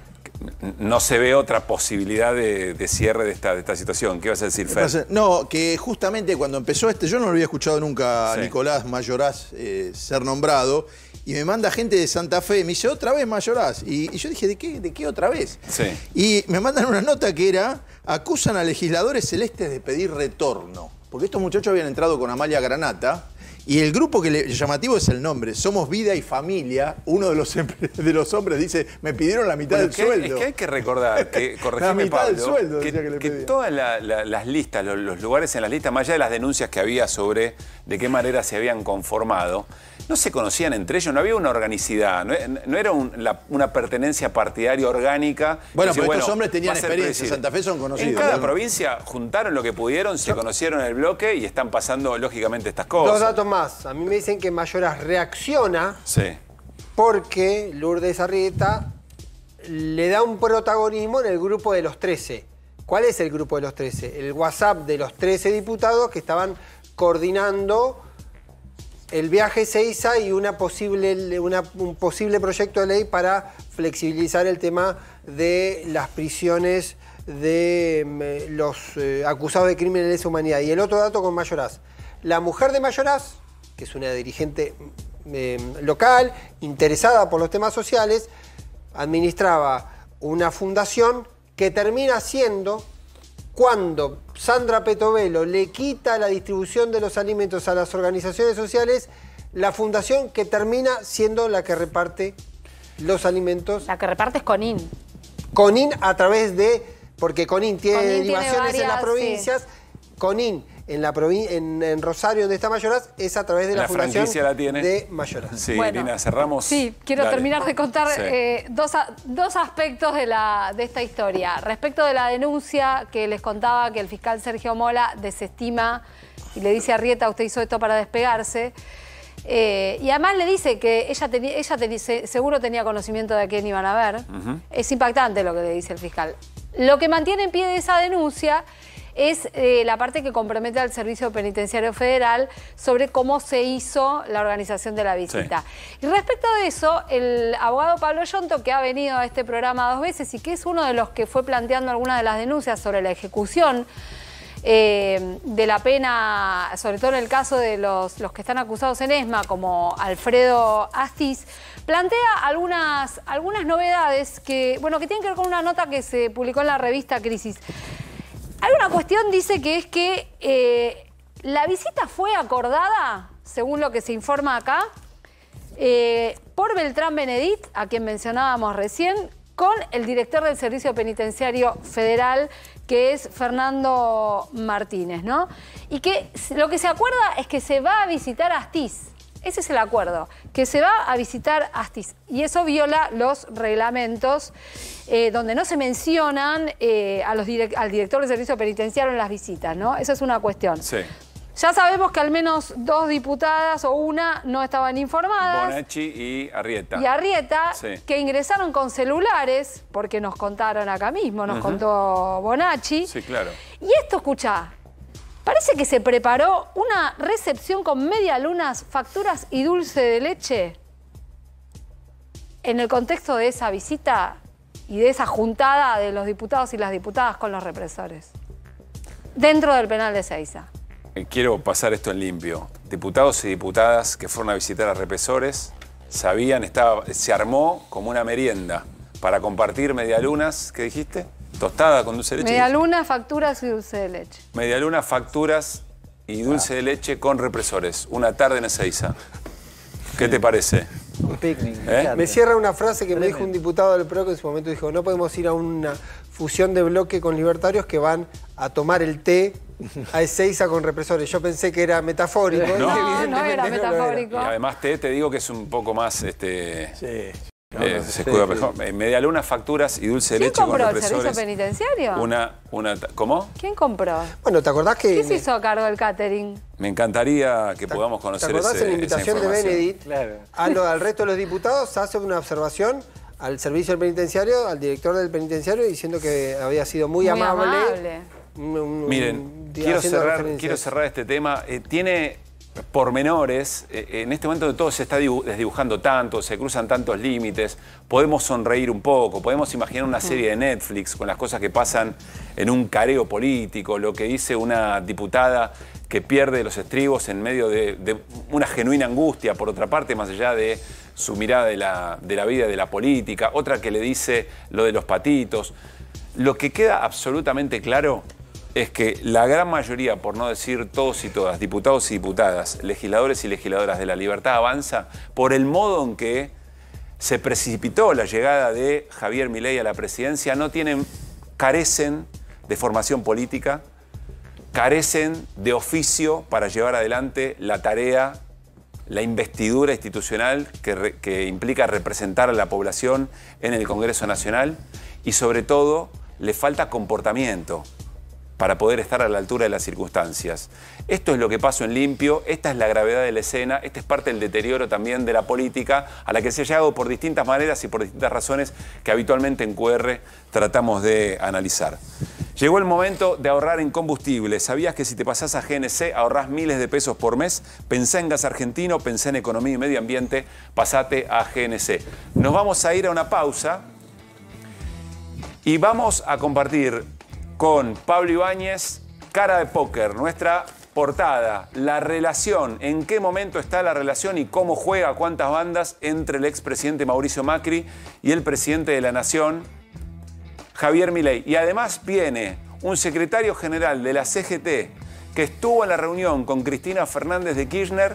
No se ve otra posibilidad de, cierre de esta, situación. ¿Qué vas a decir, Fer? No, que justamente cuando empezó este, yo no lo había escuchado nunca a Nicolás Mayoraz eh, ser nombrado, y me manda gente de Santa Fe, me dice, otra vez Mayoraz. Y, yo dije, ¿de qué, ¿de qué otra vez? Sí. Y me mandan una nota que era, acusan a legisladores celestes de pedir retorno. Porque estos muchachos habían entrado con Amalia Granata, y el grupo que le, llamativo es el nombre, Somos Vida y Familia. Uno de los, em-, de los hombres dice, me pidieron la mitad del sueldo. Es que hay que recordar, que, corregime Pablo, del sueldo, que, todas las listas, los lugares en las listas, más allá de las denuncias que había sobre de qué manera se habían conformado, no se conocían entre ellos, no había una organicidad, no, e-, era una pertenencia partidaria orgánica. Bueno, estos hombres tenían experiencia, en Santa Fe son conocidos. En cada provincia juntaron lo que pudieron, se conocieron el bloque y están pasando lógicamente estas cosas. Dos datos más, a mí me dicen que Mayoras reacciona porque Lourdes Arrieta le da un protagonismo en el grupo de los 13. ¿Cuál es el grupo de los 13? El WhatsApp de los 13 diputados que estaban coordinando el viaje hizo y una posible, un posible proyecto de ley para flexibilizar el tema de las prisiones de mm, los eh, acusados de crímenes de lesa humanidad. Y el otro dato con Mayoraz. La mujer de Mayoraz, que es una dirigente mm, eh, local, interesada por los temas sociales, administraba una fundación que termina siendo cuando Sandra Petovelo le quita la distribución de los alimentos a las organizaciones sociales, la fundación que termina siendo la que reparte los alimentos. La que reparte es Conin. Conin a través de, porque Conin tiene derivaciones en las provincias, Conin en, la en, en, Rosario, donde está Mayoraz, es a través de la, fundación la de Mayoraz. Sí, bueno, cerramos. Sí, quiero terminar de contar eh, dos, dos, aspectos de, la, de esta historia. Respecto de la denuncia que les contaba que el fiscal Sergio Mola desestima y le dice a Rieta, usted hizo esto para despegarse. Eh, y además le dice que ella, tenía, ella seguro tenía conocimiento de a quién iban a ver. Es impactante lo que le dice el fiscal. Lo que mantiene en pie de esa denuncia es eh, la parte que compromete al Servicio Penitenciario Federal sobre cómo se hizo la organización de la visita. Y respecto de eso, el abogado Pablo Yonto, que ha venido a este programa dos veces y que es uno de los que fue planteando algunas de las denuncias sobre la ejecución, eh, de la pena, sobre todo en el caso de los, los que están acusados en ESMA, como Alfredo Astiz, plantea algunas, algunas novedades que, bueno, que tienen que ver con una nota que se publicó en la revista Crisis. Hay una cuestión, dice, que es que eh, la visita fue acordada, según lo que se informa acá, eh, por Beltrán Benedit, a quien mencionábamos recién, con el director del Servicio Penitenciario Federal, que es Fernando Martínez, ¿no? Y que lo que se acuerda es que se va a visitar a Astiz. Ese es el acuerdo, que se va a visitar Astiz Y eso viola los reglamentos eh, donde no se mencionan eh, a los al director del servicio penitenciario en las visitas, ¿no? Esa es una cuestión. Sí. Ya sabemos que al menos dos diputadas o una no estaban informadas. Bonacci y Arrieta. Y Arrieta, que ingresaron con celulares, porque nos contaron acá mismo, nos contó Bonacci. Sí, claro. Y esto, escuchá, Parece que se preparó una recepción con medialunas, facturas y dulce de leche. En el contexto de esa visita y de esa juntada de los diputados y las diputadas con los represores. Dentro del penal de Seiza. Eh, quiero pasar esto en limpio. Diputados y diputadas que fueron a visitar a represores sabían, estaba, se armó como una merienda para compartir medialunas, ¿qué dijiste? Tostada con dulce de leche. Medialuna, facturas y dulce de leche. Medialuna, facturas y dulce de leche con represores. Una tarde en Ezeiza. ¿Qué te parece? Un picnic. Me ¿Eh? cierra una frase que me dijo un diputado del PRO que en su momento dijo, no podemos ir a una fusión de bloque con libertarios que van a tomar el té a Ezeiza con represores. Yo pensé que era metafórico. No, no, era metafórico. además té, te digo que es un poco más... Este... Sí. Eh, se mejor. Eh, media facturas y dulce leche compró el servicio penitenciario? Una, una, ¿Cómo? ¿Quién compró? Bueno, ¿te acordás que...? ¿Qué se hizo a cargo del catering? Me encantaría que podamos conocer ¿Te acordás en la invitación de Benedict? Claro. Ah, al resto de los diputados hace una observación al servicio del penitenciario, al director del penitenciario, diciendo que había sido muy, muy amable. Miren, quiero cerrar, quiero cerrar este tema. Eh, tiene por menores, eh, en este momento de todo se está desdibujando tanto, se cruzan tantos límites, podemos sonreír un poco, podemos imaginar una serie de Netflix con las cosas que pasan en un careo político, lo que dice una diputada que pierde los estribos en medio de, una genuina angustia, por otra parte, más allá de su mirada de la, de la vida, de la política, otra que le dice lo de los patitos. Lo que queda absolutamente claro es que la gran mayoría, por no decir todos y todas, diputados y diputadas, legisladores y legisladoras de la libertad avanza por el modo en que se precipitó la llegada de Javier Milei a la presidencia, no tienen, carecen de formación política, carecen de oficio para llevar adelante la tarea, la investidura institucional que, que implica representar a la población en el Congreso Nacional y sobre todo le falta comportamiento, para poder estar a la altura de las circunstancias. Esto es lo que pasó en limpio, esta es la gravedad de la escena, esta es parte del deterioro también de la política, a la que se ha llegado por distintas maneras y por distintas razones que habitualmente en QR tratamos de analizar. Llegó el momento de ahorrar en combustible. ¿Sabías que si te pasás a GNC ahorrás miles de pesos por mes? Pensé en gas argentino, pensé en economía y medio ambiente, pasate a GNC. Nos vamos a ir a una pausa y vamos a compartir con Pablo Ibáñez, Cara de Póker, nuestra portada, la relación, en qué momento está la relación y cómo juega, cuántas bandas entre el expresidente Mauricio Macri y el presidente de la Nación, Javier Milei. Y además viene un secretario general de la CGT que estuvo en la reunión con Cristina Fernández de Kirchner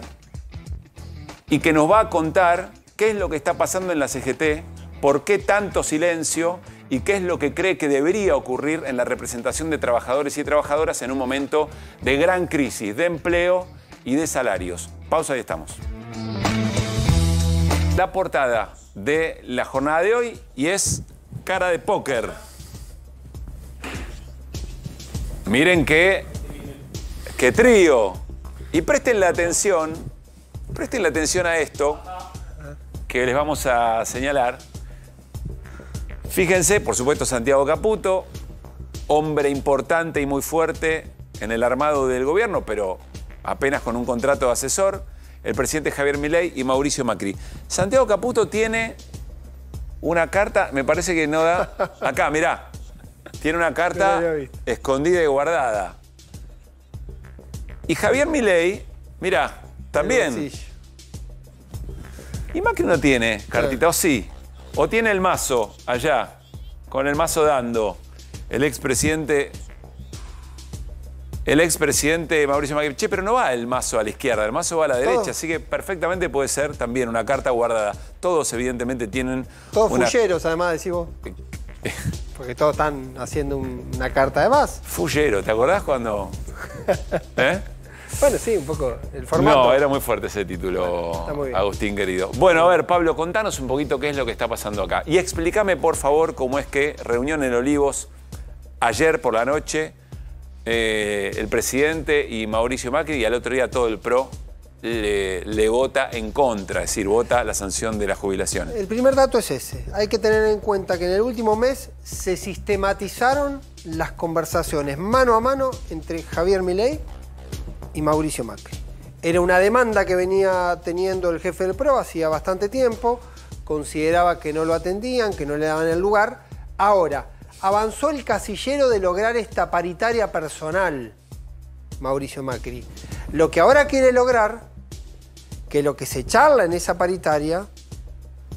y que nos va a contar qué es lo que está pasando en la CGT, por qué tanto silencio y qué es lo que cree que debería ocurrir en la representación de trabajadores y trabajadoras en un momento de gran crisis de empleo y de salarios. Pausa y estamos. La portada de la jornada de hoy y es cara de póker. Miren qué, qué trío. Y presten la atención, presten la atención a esto que les vamos a señalar. Fíjense, por supuesto, Santiago Caputo, hombre importante y muy fuerte en el armado del gobierno, pero apenas con un contrato de asesor, el presidente Javier Milei y Mauricio Macri. Santiago Caputo tiene una carta, me parece que no da... Acá, mirá. Tiene una carta escondida y guardada. Y Javier Milei, mirá, también. Y Macri no tiene cartita, o sí. O tiene el mazo allá, con el mazo dando, el expresidente. El expresidente Mauricio Macri. Che, pero no va el mazo a la izquierda, el mazo va a la derecha, así que perfectamente puede ser también una carta guardada. Todos, evidentemente, tienen. Todos fulleros, además, decís vos. Porque todos están haciendo una carta de más. Fullero, ¿te acordás cuando.? ¿Eh? Bueno, sí, un poco el formato. No, era muy fuerte ese título, Agustín querido. Bueno, a ver, Pablo, contanos un poquito qué es lo que está pasando acá. Y explícame, por favor, cómo es que reunión en Olivos ayer por la noche, eh, el presidente y Mauricio Macri, y al otro día todo el PRO le, vota en contra, es decir, vota la sanción de la jubilación. El primer dato es ese. Hay que tener en cuenta que en el último mes se sistematizaron las conversaciones mano a mano entre Javier Milei y Mauricio Macri. Era una demanda que venía teniendo el jefe del PRO hacía bastante tiempo, consideraba que no lo atendían, que no le daban el lugar. Ahora, avanzó el casillero de lograr esta paritaria personal, Mauricio Macri. Lo que ahora quiere lograr, que lo que se charla en esa paritaria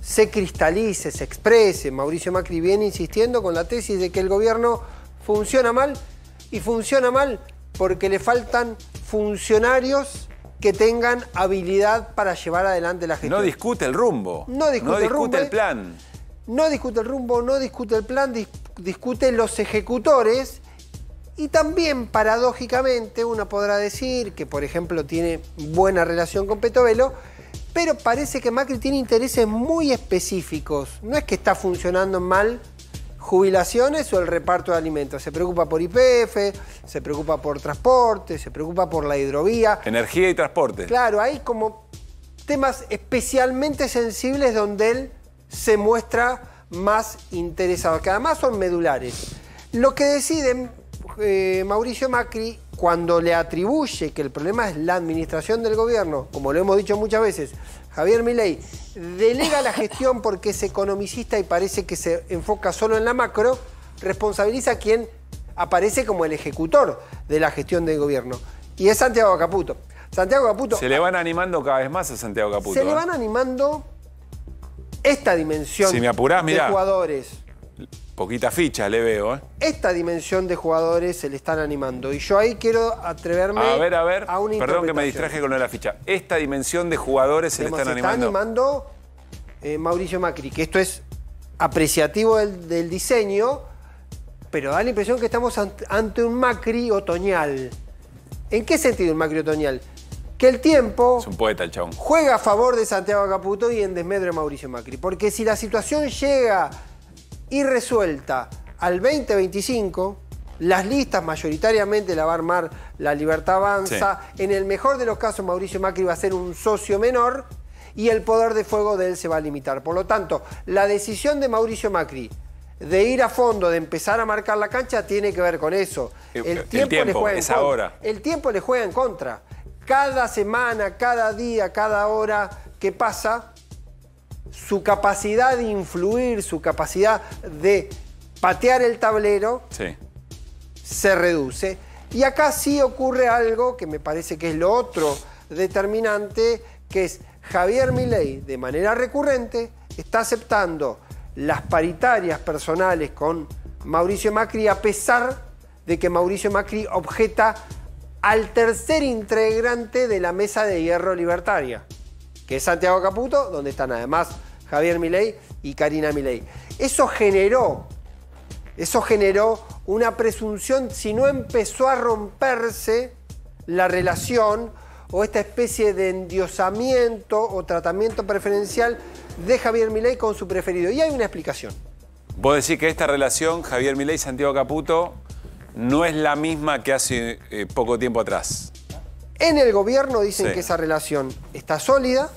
se cristalice, se exprese. Mauricio Macri viene insistiendo con la tesis de que el gobierno funciona mal y funciona mal porque le faltan funcionarios que tengan habilidad para llevar adelante la gestión. No discute el rumbo. No discute, el, plan. No discute el rumbo, no discute el plan, discute los ejecutores. Y también, paradójicamente, uno podrá decir que, por ejemplo, tiene buena relación con Petovelo, pero parece que Macri tiene intereses muy específicos. No es que está funcionando mal jubilaciones o el reparto de alimentos. Se preocupa por IPF, se preocupa por transporte, se preocupa por la hidrovía. Energía y transporte. Claro, hay como temas especialmente sensibles donde él se muestra más interesado, que además son medulares. Lo que deciden eh, Mauricio Macri cuando le atribuye que el problema es la administración del gobierno, como lo hemos dicho muchas veces, Javier Milei delega la gestión porque es economicista y parece que se enfoca solo en la macro, responsabiliza a quien aparece como el ejecutor de la gestión del gobierno. Y es Santiago Caputo. Santiago Caputo. Se le van animando cada vez más a Santiago Caputo. Se le ¿eh? van animando esta dimensión de jugadores. Poquita ficha le veo, ¿eh? Esta dimensión de jugadores se le están animando. Y yo ahí quiero atreverme a ver, a ver. A ver. perdón que me distraje con la ficha. Esta dimensión de jugadores se le están animando. Se está animando eh, Mauricio Macri, que esto es apreciativo del, diseño, pero da la impresión que estamos ante un Macri otoñal. ¿En qué sentido un Macri otoñal? que el tiempo es un poeta, el juega a favor de Santiago Caputo y en desmedro de Mauricio Macri. Porque si la situación llega y resuelta al 2025. Las listas mayoritariamente la va a armar la Libertad Avanza. En el mejor de los casos, Mauricio Macri va a ser un socio menor y el poder de fuego de él se va a limitar. Por lo tanto, la decisión de Mauricio Macri de ir a fondo, de empezar a marcar la cancha, tiene que ver con eso. El tiempo, juega El tiempo le juega en contra. Cada semana, cada día, cada hora que pasa, su capacidad de influir, su capacidad de patear el tablero, se reduce. Y acá sí ocurre algo que me parece que es lo otro determinante, que es Javier Milei, de manera recurrente, está aceptando las paritarias personales con Mauricio Macri, a pesar de que Mauricio Macri objeta al tercer integrante de la mesa de hierro libertaria que es Santiago Caputo, donde están además Javier Milei y Karina Milei. Eso generó, eso generó una presunción, si no empezó a romperse la relación o esta especie de endiosamiento o tratamiento preferencial de Javier Milei con su preferido. Y hay una explicación. Vos decís que esta relación, Javier Milei-Santiago Caputo, no es la misma que hace eh, poco tiempo atrás. En el gobierno dicen que esa relación está sólida.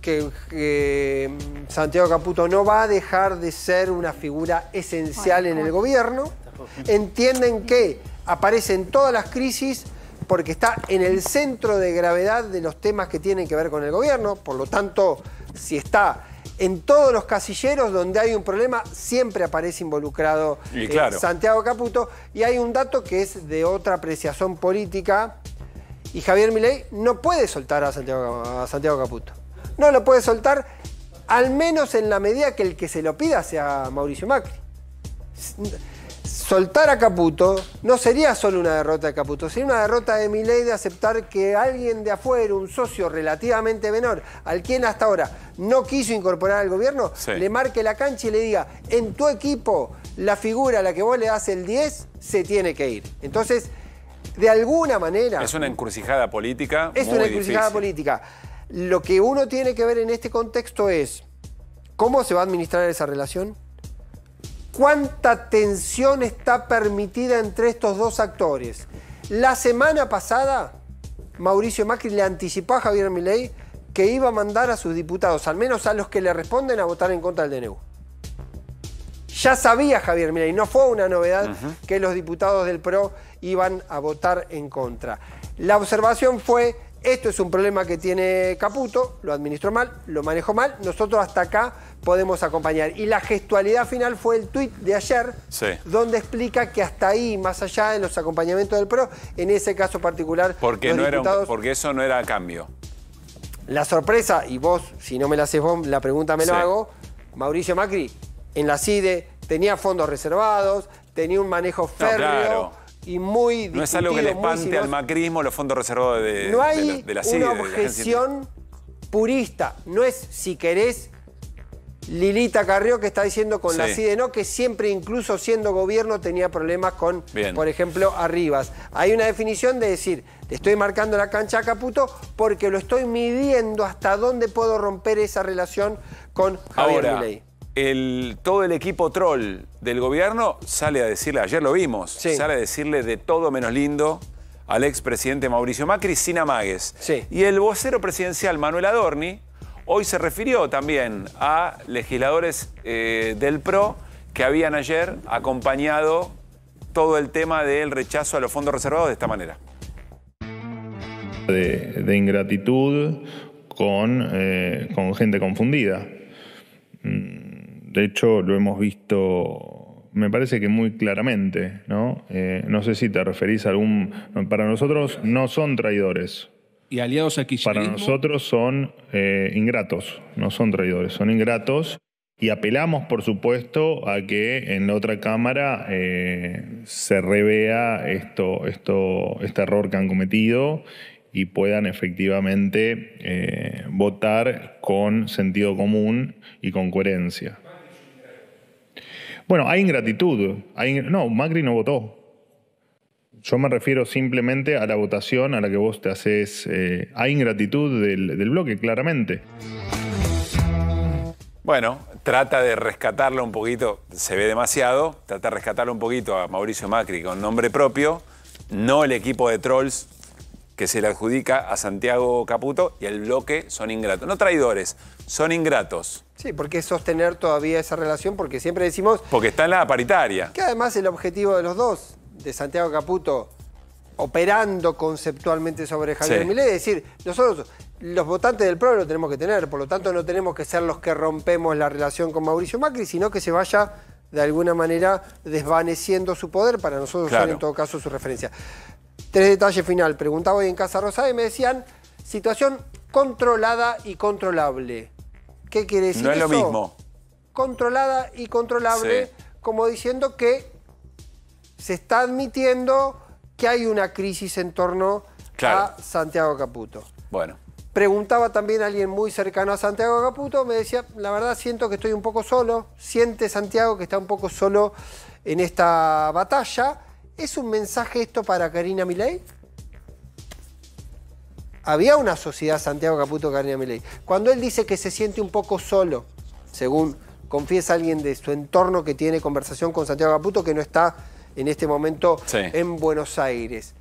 Que, eh, Santiago Caputo no va a dejar de ser una figura esencial en el gobierno. Entienden que aparece en todas las crisis porque está en el centro de gravedad de los temas que tienen que ver con el gobierno. Por lo tanto, si está en todos los casilleros donde hay un problema, siempre aparece involucrado eh, Santiago Caputo. Y hay un dato que es de otra apreciación política y Javier Milei no puede soltar a Santiago, Caputo. No lo puede soltar, al menos en la medida que el que se lo pida sea Mauricio Macri. Soltar a Caputo no sería solo una derrota de Caputo, sería una derrota de Milei de aceptar que alguien de afuera, un socio relativamente menor, al quien hasta ahora no quiso incorporar al gobierno, le marque la cancha y le diga, en tu equipo la figura a la que vos le das el 10 se tiene que ir. Entonces, de alguna manera... Es una encrucijada política. Es una encrucijada política. Lo que uno tiene que ver en este contexto es cómo se va a administrar esa relación, cuánta tensión está permitida entre estos dos actores. La semana pasada, Mauricio Macri le anticipó a Javier Milei que iba a mandar a sus diputados, al menos a los que le responden, a votar en contra del DNU. Ya sabía Javier y no fue una novedad que los diputados del PRO iban a votar en contra. La observación fue, esto es un problema que tiene Caputo, lo administró mal, lo manejó mal, nosotros hasta acá podemos acompañar. Y la gestualidad final fue el tuit de ayer, donde explica que hasta ahí, más allá de los acompañamientos del PRO, en ese caso particular... Porque, no era porque eso no era a cambio. La sorpresa, y vos, si no me la haces vos, la pregunta me la hago, Mauricio Macri en la CIDE, tenía fondos reservados, tenía un manejo férreo. y muy No es algo que le espante al macrismo los fondos reservados de, la, de No hay e, una objeción purista. No es, si querés, Lilita Carrió que está diciendo con la CIDE no, que siempre, incluso siendo gobierno, tenía problemas con, por ejemplo, Arribas. Hay una definición de decir, te estoy marcando la cancha a Caputo porque lo estoy midiendo hasta dónde puedo romper esa relación con Javier todo el equipo troll del gobierno sale a decirle, ayer lo vimos, sale a decirle de todo menos lindo al expresidente Mauricio Macri sin Y el vocero presidencial Manuel Adorni hoy se refirió también a legisladores eh, del PRO que habían ayer acompañado todo el tema del rechazo a los fondos reservados de esta manera. De, ingratitud con, eh, con gente confundida mm, de hecho, lo hemos visto, me parece que muy claramente, ¿no? Eh, no sé si te referís a algún... Para nosotros no son traidores. ¿Y aliados a Para nosotros son eh, ingratos, no son traidores, son ingratos. Y apelamos, por supuesto, a que en la otra Cámara eh, se revea esto, esto, este error que han cometido y puedan efectivamente votar con sentido común y con coherencia. Bueno, hay ingratitud. no, Macri no votó. Yo me refiero simplemente a la votación a la que vos te haces. Eh, hay ingratitud del, bloque, claramente. Bueno, trata de rescatarlo un poquito, se ve demasiado, trata de rescatarlo un poquito a Mauricio Macri con nombre propio, no el equipo de trolls que se le adjudica a Santiago Caputo y el bloque son ingratos. No traidores, son ingratos. Sí, porque sostener todavía esa relación, porque siempre decimos... Porque está en la paritaria. Que además el objetivo de los dos, de Santiago Caputo operando conceptualmente sobre Javier sí. es decir, nosotros los votantes del PRO lo tenemos que tener, por lo tanto no tenemos que ser los que rompemos la relación con Mauricio Macri, sino que se vaya de alguna manera desvaneciendo su poder, para nosotros son en todo caso su referencia. Tres detalles final. Preguntaba hoy en Casa Rosada y me decían situación controlada y controlable. ¿Qué quiere decir? No es lo mismo. Controlada y controlable, como diciendo que se está admitiendo que hay una crisis en torno a Santiago Caputo. Bueno. Preguntaba también alguien muy cercano a Santiago Caputo, me decía, la verdad siento que estoy un poco solo, siente Santiago que está un poco solo en esta batalla. ¿Es un mensaje esto para Karina Milei? Había una sociedad Santiago Caputo Karina Milei. Cuando él dice que se siente un poco solo, según confiesa alguien de su entorno que tiene conversación con Santiago Caputo, que no está en este momento en Buenos Aires.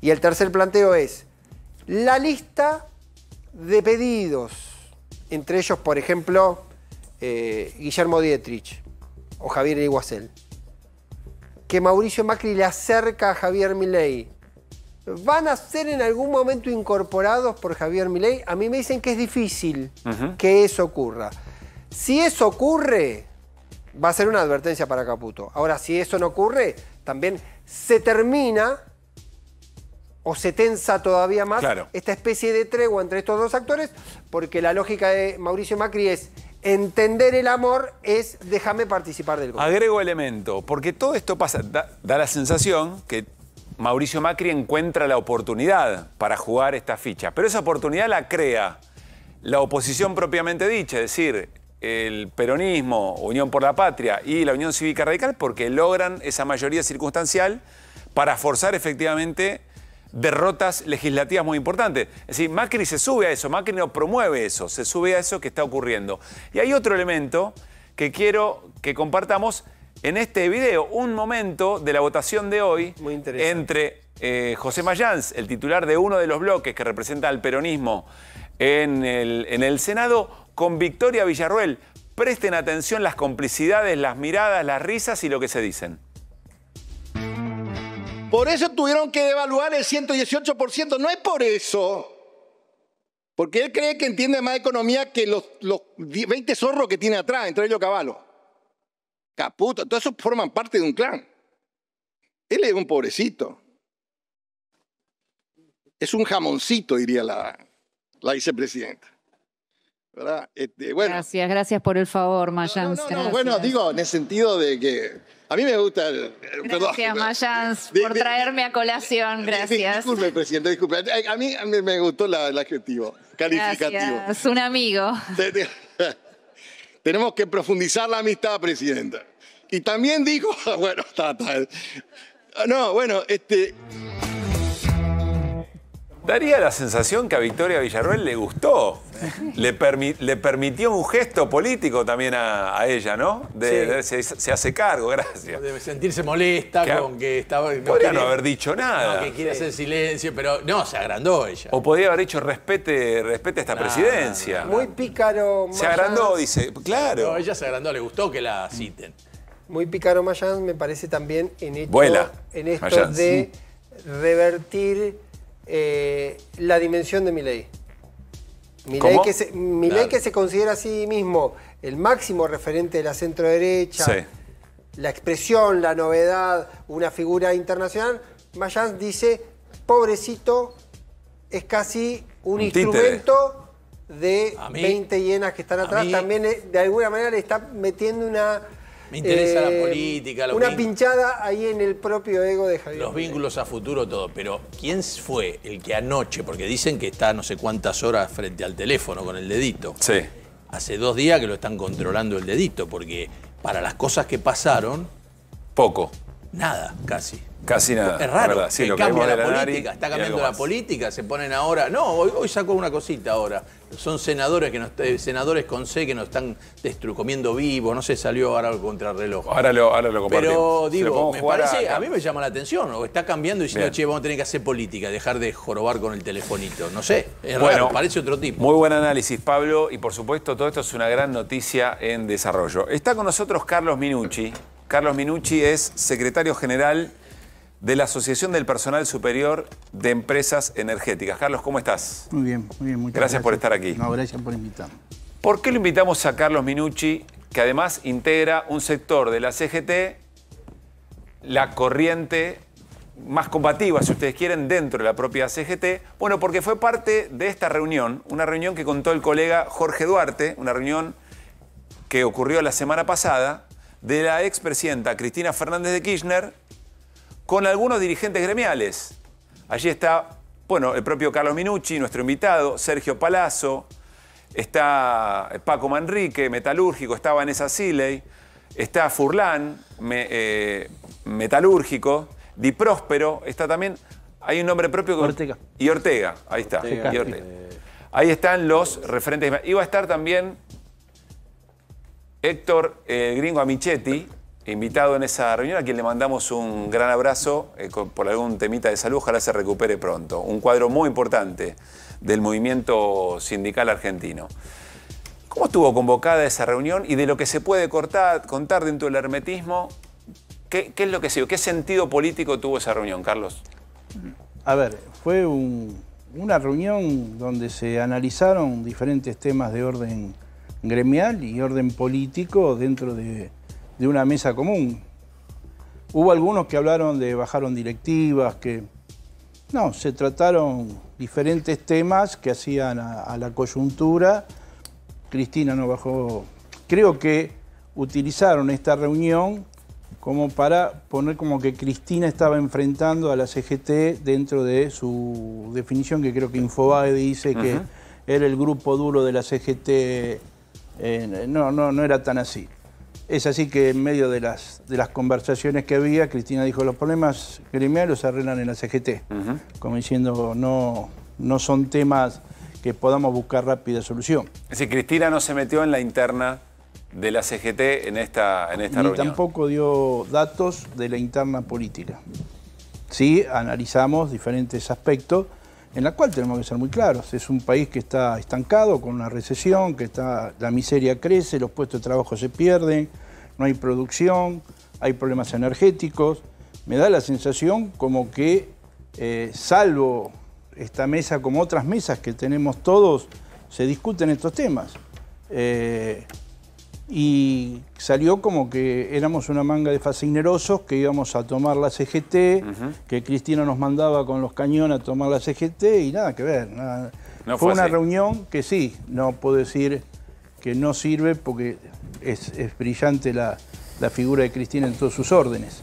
Y el tercer planteo es la lista de pedidos, entre ellos, por ejemplo, eh, Guillermo Dietrich o Javier Iguacel que Mauricio Macri le acerca a Javier Milei. ¿Van a ser en algún momento incorporados por Javier Milei? A mí me dicen que es difícil que eso ocurra. Si eso ocurre, va a ser una advertencia para Caputo. Ahora, si eso no ocurre, también se termina o se tensa todavía más esta especie de tregua entre estos dos actores, porque la lógica de Mauricio Macri es Entender el amor es déjame participar del gol. Agrego elemento, porque todo esto pasa, da, da, la sensación que Mauricio Macri encuentra la oportunidad para jugar esta ficha, pero esa oportunidad la crea la oposición propiamente dicha, es decir, el peronismo, Unión por la Patria y la Unión Cívica Radical, porque logran esa mayoría circunstancial para forzar efectivamente derrotas legislativas muy importantes. Es decir, Macri se sube a eso, Macri no promueve eso, se sube a eso que está ocurriendo. Y hay otro elemento que quiero que compartamos en este video, un momento de la votación de hoy entre eh, José Mayans, el titular de uno de los bloques que representa al peronismo en el, en el Senado, con Victoria Villarruel. Presten atención las complicidades, las miradas, las risas y lo que se dicen. Por eso tuvieron que devaluar el 118%. No es por eso. Porque él cree que entiende más economía que los, los 20 zorros que tiene atrás, entre ellos Caballo. Caputo, todos esos forman parte de un clan. Él es un pobrecito. Es un jamoncito, diría la, vicepresidenta. Este, gracias, gracias por el favor, Mayans. bueno, digo, en el sentido de que a mí me gusta. El, eh, gracias, Mayans, por traerme a colación. Gracias. disculpe, presidente, disculpe. A, mí me, gustó el adjetivo calificativo. Es un amigo. Tenemos que profundizar la amistad, presidenta. Y también dijo, bueno, está, tal. No, bueno, este. Daría la sensación que a Victoria Villarroel le gustó. Le, permitió un gesto político también a, ella, ¿no? De, se, hace cargo, gracias. De sentirse molesta con que estaba. No podría no haber dicho nada. No, que quiere hacer silencio, pero no, se agrandó ella. O podría haber hecho respete, respete a esta presidencia. Muy pícaro. Se agrandó, dice. Claro. No, ella se agrandó, le gustó que la citen. Muy pícaro Mayans me parece también en, hecho, en esto de revertir eh, la dimensión de Milei. Milei, que se, que se considera a sí mismo el máximo referente de la centro derecha, la expresión, la novedad, una figura internacional, Mayans dice, pobrecito, es casi un, instrumento de 20 hienas que están atrás. También eh, de alguna manera le está metiendo una me interesa la eh, política. una pinchada ahí en el propio ego de Javier. Los vínculos a futuro, todo. Pero ¿quién fue el que anoche, porque dicen que está no sé cuántas horas frente al teléfono con el dedito? Sí. Hace dos días que lo están controlando el dedito, porque para las cosas que pasaron... Poco nada, casi. Casi nada. Es raro. sí, lo cambia la, política, está cambiando la política, se ponen ahora. No, hoy, hoy sacó una cosita ahora. Son senadores que eh, senadores con C que nos están comiendo vivo. no sé, salió ahora el contrarreloj. Ahora lo, ahora compartimos. Pero digo, me parece, a... mí me llama la atención, o está cambiando y diciendo, che, vamos a tener que hacer política, dejar de jorobar con el telefonito. No sé, es bueno, raro, parece otro tipo. Muy buen análisis, Pablo, y por supuesto, todo esto es una gran noticia en desarrollo. Está con nosotros Carlos Minucci. Carlos Minucci es secretario general de la Asociación del Personal Superior de Empresas Energéticas. Carlos, ¿cómo estás? Muy bien, muy bien. Muchas gracias, gracias. por estar aquí. No, gracias por invitarme. ¿Por qué lo invitamos a Carlos Minucci, que además integra un sector de la CGT, la corriente más combativa, si ustedes quieren, dentro de la propia CGT? Bueno, porque fue parte de esta reunión, una reunión que contó el colega Jorge Duarte, una reunión que ocurrió la semana pasada, de la expresidenta Cristina Fernández de Kirchner con algunos dirigentes gremiales. Allí está, bueno, el propio Carlos Minucci, nuestro invitado, Sergio Palazzo, está Paco Manrique, metalúrgico, está Vanessa Siley, está Furlán, eh, metalúrgico, Di Próspero, está también, hay un nombre propio. Ortega. Y Ortega, ahí está. Eh. Ahí están los referentes. Iba a estar también Héctor Gringo Amichetti, invitado en esa reunión, a quien le mandamos un gran abrazo eh, por algún temita de salud, ojalá se recupere pronto. Un cuadro muy importante del movimiento sindical argentino. ¿Cómo estuvo convocada esa reunión y de lo que se puede cortar, contar dentro del hermetismo? ¿qué, es lo que se ¿Qué sentido político tuvo esa reunión, Carlos? A ver, fue una reunión donde se analizaron diferentes temas de orden gremial y orden político dentro de, una mesa común. Hubo algunos que hablaron de bajaron directivas, que... No, se trataron diferentes temas que hacían a, la coyuntura. Cristina no bajó... Creo que utilizaron esta reunión como para poner como que Cristina estaba enfrentando a la CGT dentro de su definición, que creo que Infobae dice que era el grupo duro de la CGT eh, no, no, no era tan así. Es así que en medio de las, de las conversaciones que había, Cristina dijo, los problemas gremiales se arreglan en la CGT, como diciendo, no, no son temas que podamos buscar rápida solución. Es decir, Cristina no se metió en la interna de la CGT en esta, en esta Ni tampoco dio datos de la interna política. Sí, analizamos diferentes aspectos, en la cual tenemos que ser muy claros. Es un país que está estancado con una recesión, que está, la miseria crece, los puestos de trabajo se pierden, no hay producción, hay problemas energéticos. Me da la sensación como que, eh, salvo esta mesa como otras mesas que tenemos todos, se discuten estos temas. Eh, y salió como que éramos una manga de fascinerosos que íbamos a tomar la CGT, que Cristina nos mandaba con los cañones a tomar la CGT y nada que ver. fue, una reunión que sí, no puedo decir que no sirve porque es, brillante la, figura de Cristina en todos sus órdenes.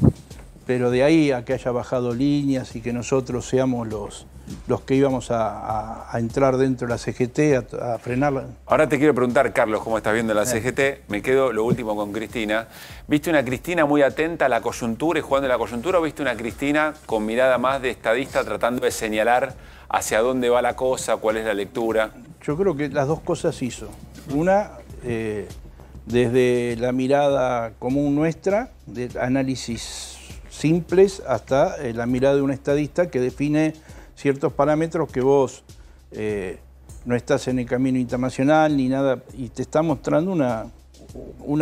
Pero de ahí a que haya bajado líneas y que nosotros seamos los, los que íbamos a, entrar dentro de la CGT, a, frenarla. Ahora te quiero preguntar, Carlos, cómo estás viendo la CGT. Me quedo lo último con Cristina. ¿Viste una Cristina muy atenta a la coyuntura y jugando a la coyuntura o viste una Cristina con mirada más de estadista tratando de señalar hacia dónde va la cosa, cuál es la lectura? Yo creo que las dos cosas hizo. Una, eh, desde la mirada común nuestra, de análisis simples, hasta eh, la mirada de un estadista que define ciertos parámetros que vos eh, no estás en el camino internacional ni nada, y te está mostrando una,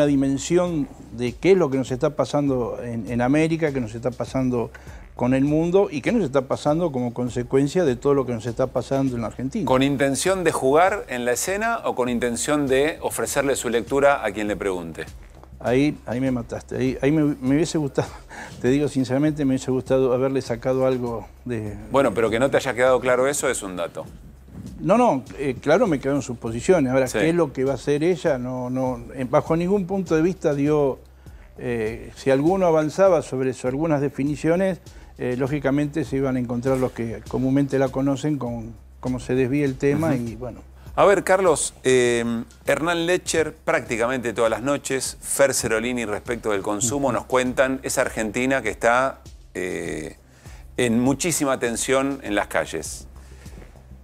dimensión de qué es lo que nos está pasando en, en, América, qué nos está pasando con el mundo y qué nos está pasando como consecuencia de todo lo que nos está pasando en la Argentina. ¿Con intención de jugar en la escena o con intención de ofrecerle su lectura a quien le pregunte? Ahí, ahí me mataste, ahí, me, hubiese gustado, te digo sinceramente, me hubiese gustado haberle sacado algo de... Bueno, pero que no te haya quedado claro eso es un dato. No, no, eh, claro me quedaron posiciones, Ahora, ¿qué es lo que va a hacer ella? No, no, eh, bajo ningún punto de vista dio... Eh, si alguno avanzaba sobre eso, algunas definiciones, lógicamente se iban a encontrar los que comúnmente la conocen con cómo se desvía el tema y bueno... A ver, Carlos, em, Hernán Lecher prácticamente todas las noches, Fer Cerolini respecto del consumo, nos cuentan esa Argentina que está eh, en muchísima tensión en las calles.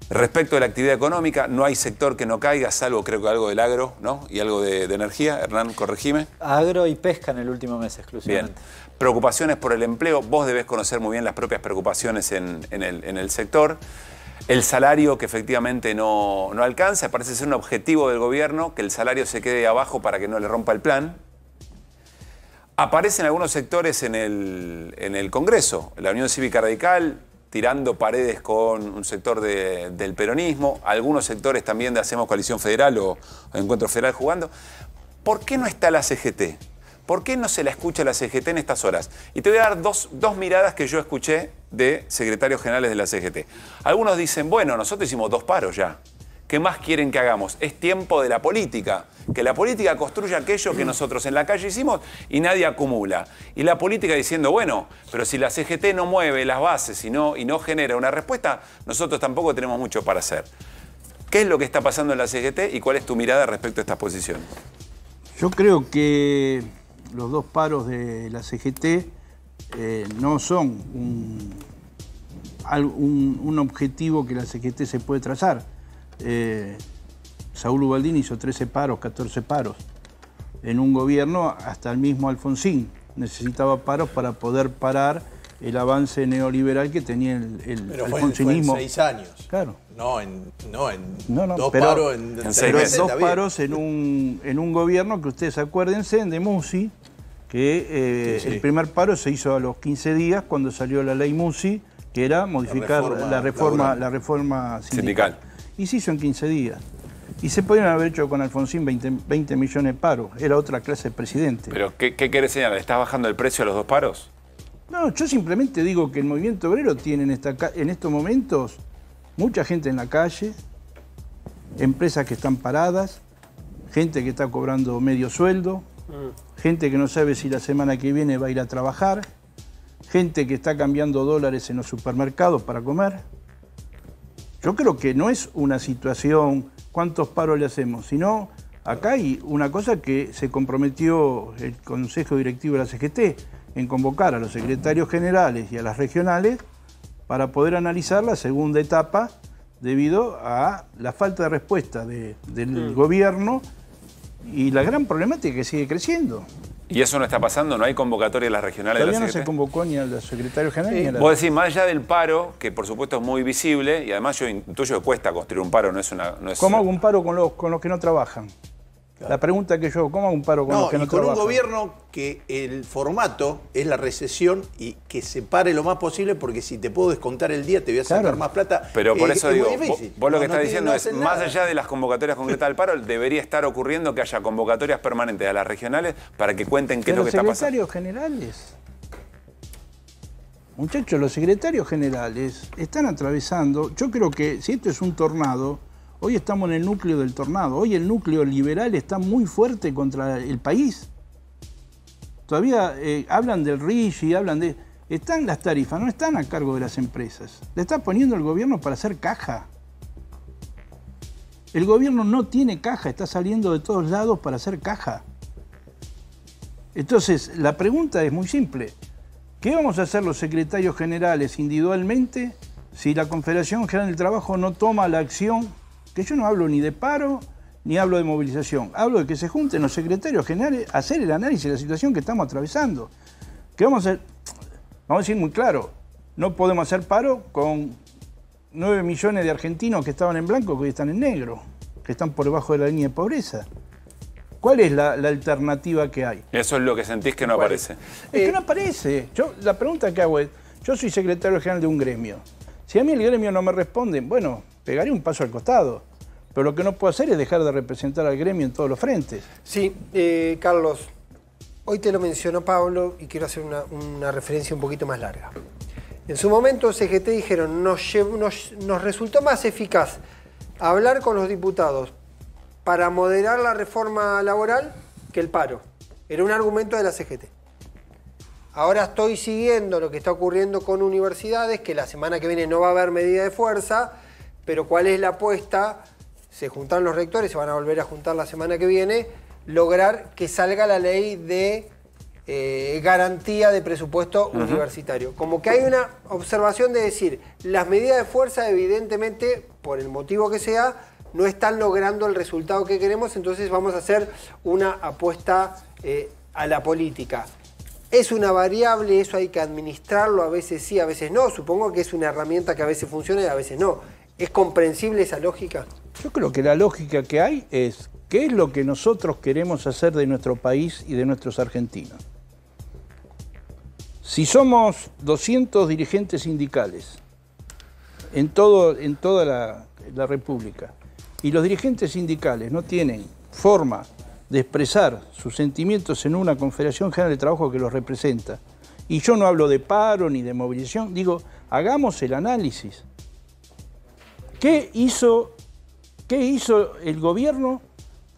Respecto de la actividad económica, no hay sector que no caiga, salvo creo que algo del agro, ¿no? Y algo de, energía. Hernán, corregime. Agro y pesca en el último mes exclusivamente. Bien. Preocupaciones por el empleo. Vos debés conocer muy bien las propias preocupaciones en el sector el salario que efectivamente no, alcanza. Parece ser un objetivo del gobierno que el salario se quede abajo para que no le rompa el plan. Aparecen algunos sectores en el, en Congreso, la Unión Cívica Radical tirando paredes con un sector del peronismo, algunos sectores también de Hacemos Coalición Federal o Encuentro Federal jugando. ¿Por qué no está la CGT? ¿Por qué no se la escucha la CGT en estas horas? Y te voy a dar dos, miradas que yo escuché de secretarios generales de la CGT. Algunos dicen, bueno, nosotros hicimos dos paros ya. ¿Qué más quieren que hagamos? Es tiempo de la política. Que la política construya aquello que nosotros en la calle hicimos y nadie acumula. Y la política diciendo, bueno, pero si la CGT no mueve las bases y no, y no genera una respuesta, nosotros tampoco tenemos mucho para hacer. ¿Qué es lo que está pasando en la CGT y cuál es tu mirada respecto a esta posiciones? Yo creo que los dos paros de la CGT eh, no son un, objetivo que la CGT se puede trazar. Eh, Saúl Ubaldín hizo 13 paros, 14 paros en un gobierno hasta el mismo Alfonsín. Necesitaba paros para poder parar el avance neoliberal que tenía el, el pero Fue seis años. Claro. No, en, no, no, dos paros en, meses, Dos paros en un, en un gobierno que ustedes acuérdense, en de Musi, que eh, el primer paro se hizo a los 15 días cuando salió la ley MUSI, que era modificar la reforma, la reforma, sindical. Y se hizo en 15 días. Y se podían haber hecho con Alfonsín 20, millones de paros, era otra clase de presidente. ¿Pero qué, qué querés señalar? ¿Estás bajando el precio a los dos paros? No, yo simplemente digo que el movimiento obrero tiene esta, en estos momentos mucha gente en la calle, empresas que están paradas, gente que está cobrando medio sueldo, gente que no sabe si la semana que viene va a ir a trabajar, gente que está cambiando dólares en los supermercados para comer. Yo creo que no es una situación, cuántos paros le hacemos, sino acá hay una cosa que se comprometió el Consejo Directivo de la CGT en convocar a los secretarios generales y a las regionales para poder analizar la segunda etapa debido a la falta de respuesta del mm. gobierno y la gran problemática que sigue creciendo. ¿Y eso no está pasando? ¿No hay convocatoria en las regionales Todavía de la no se convocó ni al secretario general Vos decís, más allá del paro, que por supuesto es muy visible, y además yo intuyo que cuesta construir un paro, no es una... ¿Cómo hago un paro con los, con los que no trabajan? La pregunta que yo, ¿cómo hago un paro con no, con un gobierno que el formato es la recesión y que se pare lo más posible porque si te puedo descontar el día te voy a sacar más plata. Pero por eh, eso digo, vos, lo que estás diciendo es, más allá de las convocatorias concretas al paro, debería estar ocurriendo que haya convocatorias permanentes a las regionales para que cuenten qué es lo que está pasando. secretarios generales. Muchachos, los secretarios generales están atravesando, yo creo que si esto es un tornado, Hoy estamos en el núcleo del tornado. Hoy el núcleo liberal está muy fuerte contra el país. Todavía eh, hablan del y hablan de... Están las tarifas, no están a cargo de las empresas. Le está poniendo el gobierno para hacer caja. El gobierno no tiene caja, está saliendo de todos lados para hacer caja. Entonces, la pregunta es muy simple. ¿Qué vamos a hacer los secretarios generales individualmente si la Confederación General del Trabajo no toma la acción que yo no hablo ni de paro, ni hablo de movilización, hablo de que se junten los secretarios generales a hacer el análisis de la situación que estamos atravesando. Que vamos a, vamos a decir muy claro, no podemos hacer paro con 9 millones de argentinos que estaban en blanco que hoy están en negro, que están por debajo de la línea de pobreza. ¿Cuál es la, alternativa que hay? Eso es lo que sentís que no aparece. Es que no aparece. Yo, la pregunta que hago es, yo soy secretario general de un gremio. Si a mí el gremio no me responde, bueno, pegaré un paso al costado. Pero lo que no puedo hacer es dejar de representar al gremio en todos los frentes. Sí, eh, Carlos, hoy te lo mencionó Pablo y quiero hacer una, referencia un poquito más larga. En su momento CGT dijeron, nos resultó más eficaz hablar con los diputados para moderar la reforma laboral que el paro. Era un argumento de la CGT. Ahora estoy siguiendo lo que está ocurriendo con universidades, que la semana que viene no va a haber medida de fuerza, pero ¿cuál es la apuesta? Se juntan los rectores, se van a volver a juntar la semana que viene, lograr que salga la ley de eh, garantía de presupuesto universitario. Como que hay una observación de decir, las medidas de fuerza evidentemente, por el motivo que sea, no están logrando el resultado que queremos, entonces vamos a hacer una apuesta eh, a la política. Es una variable, eso hay que administrarlo, a veces sí, a veces no. Supongo que es una herramienta que a veces funciona y a veces no. ¿Es comprensible esa lógica? Yo creo que la lógica que hay es qué es lo que nosotros queremos hacer de nuestro país y de nuestros argentinos. Si somos 200 dirigentes sindicales en, todo, en toda la, la República y los dirigentes sindicales no tienen forma de expresar sus sentimientos en una Confederación General de Trabajo que los representa, y yo no hablo de paro ni de movilización, digo, hagamos el análisis. ¿Qué hizo, qué hizo el gobierno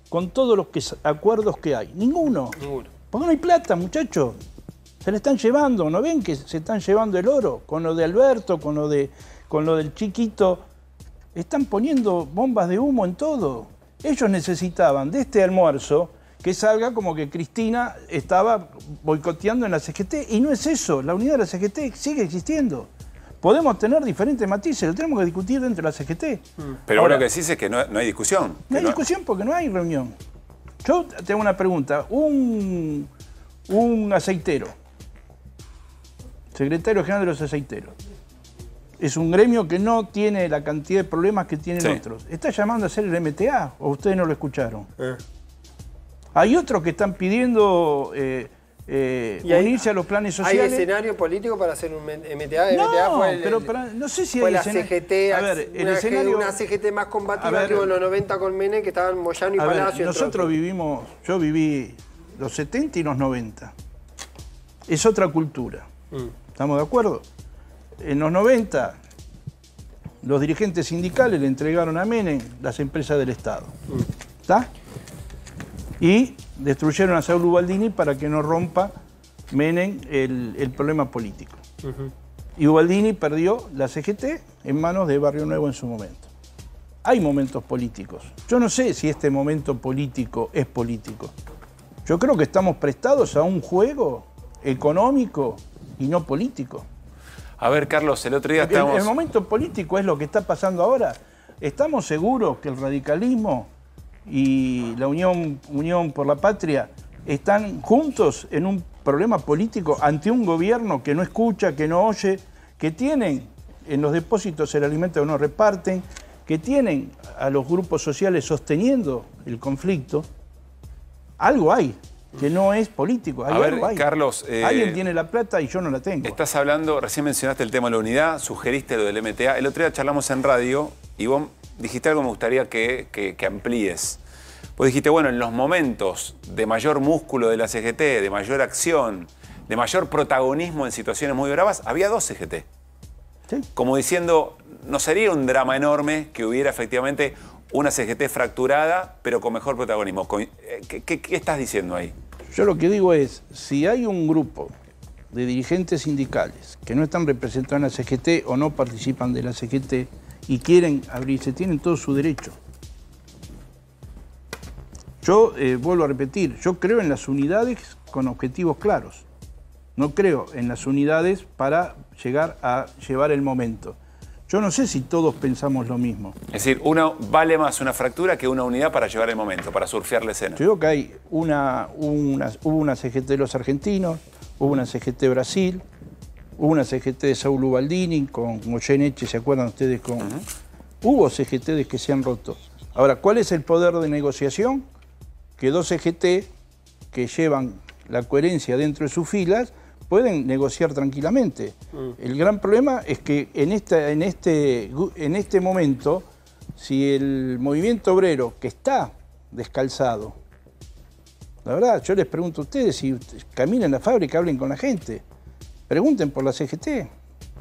con todos los acuerdos que hay? Ninguno. Porque no hay plata, muchachos. Se la están llevando, ¿no ven que se están llevando el oro? Con lo de Alberto, con lo, de, con lo del chiquito. Están poniendo bombas de humo en todo. Ellos necesitaban de este almuerzo que salga como que Cristina estaba boicoteando en la CGT. Y no es eso, la unidad de la CGT sigue existiendo podemos tener diferentes matices, lo tenemos que discutir dentro de la CGT. Pero ahora lo que decís es que no, hay discusión. No hay discusión porque no hay reunión. Yo tengo una pregunta. Un, un aceitero, secretario general de los aceiteros, es un gremio que no tiene la cantidad de problemas que tienen otros. Está llamando a hacer el MTA o ustedes no lo escucharon. Eh. Hay otros que están pidiendo... Eh, eh, unirse a los planes sociales. ¿Hay escenario político para hacer un MTA? No, pero no sé si hay la una, escenario, una CGT más combativa que que en los 90 con Menem, que estaban Moyano y Palacio. nosotros vivimos, yo viví los 70 y los 90. Es otra cultura. Mm. ¿Estamos de acuerdo? En los 90, los dirigentes sindicales le entregaron a Menem las empresas del Estado. Mm. ¿Está? y destruyeron a Saúl Ubaldini para que no rompa Menem el, problema político. Y Ubaldini perdió la CGT en manos de Barrio Nuevo en su momento. Hay momentos políticos. Yo no sé si este momento político es político. Yo creo que estamos prestados a un juego económico y no político. A ver, Carlos, el otro día estamos el momento político es lo que está pasando ahora. ¿Estamos seguros que el radicalismo y la Unión, Unión por la Patria están juntos en un problema político ante un gobierno que no escucha, que no oye, que tienen en los depósitos el alimento que no reparten, que tienen a los grupos sociales sosteniendo el conflicto, algo hay que no es político. a ver, Carlos... Eh, Alguien tiene la plata y yo no la tengo. Estás hablando, recién mencionaste el tema de la unidad, sugeriste lo del MTA. El otro día charlamos en radio y vos dijiste algo que me gustaría que, amplíes. Vos dijiste, bueno, en los momentos de mayor músculo de la CGT, de mayor acción, de mayor protagonismo en situaciones muy graves, había dos CGT. ¿Sí? Como diciendo, no sería un drama enorme que hubiera efectivamente una CGT fracturada, pero con mejor protagonismo. Eh, qué estás diciendo ahí? Yo lo que digo es, si hay un grupo de dirigentes sindicales que no están representados en la CGT o no participan de la CGT, y quieren abrirse, tienen todo su derecho. Yo eh, vuelvo a repetir, yo creo en las unidades con objetivos claros. No creo en las unidades para llegar a llevar el momento. Yo no sé si todos pensamos lo mismo. Es decir, uno vale más una fractura que una unidad para llevar el momento, para surfear la escena. Yo creo que hay una, una, hubo una CGT de los argentinos, hubo una CGT Brasil, Hubo una CGT de Saúl Ubaldini con Neche, ¿se acuerdan ustedes? Con... Hubo CGT que se han roto. Ahora, ¿cuál es el poder de negociación? Que dos CGT que llevan la coherencia dentro de sus filas pueden negociar tranquilamente. Mm. El gran problema es que en, esta, en, este, en este momento, si el movimiento obrero que está descalzado, la verdad, yo les pregunto a ustedes si caminan en la fábrica, hablen con la gente. Pregunten por la CGT.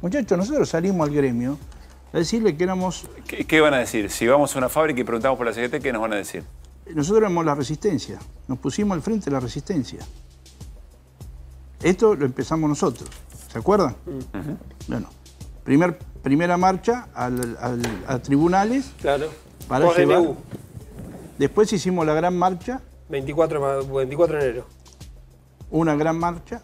Muchachos, nosotros salimos al gremio a decirle que éramos... ¿Qué, van a decir? Si vamos a una fábrica y preguntamos por la CGT, ¿qué nos van a decir? Nosotros éramos la resistencia. Nos pusimos al frente de la resistencia. Esto lo empezamos nosotros. ¿Se acuerdan? Bueno, primer, primera marcha a tribunales. Claro. Para por Después hicimos la gran marcha. 24, 24 de enero. Una gran marcha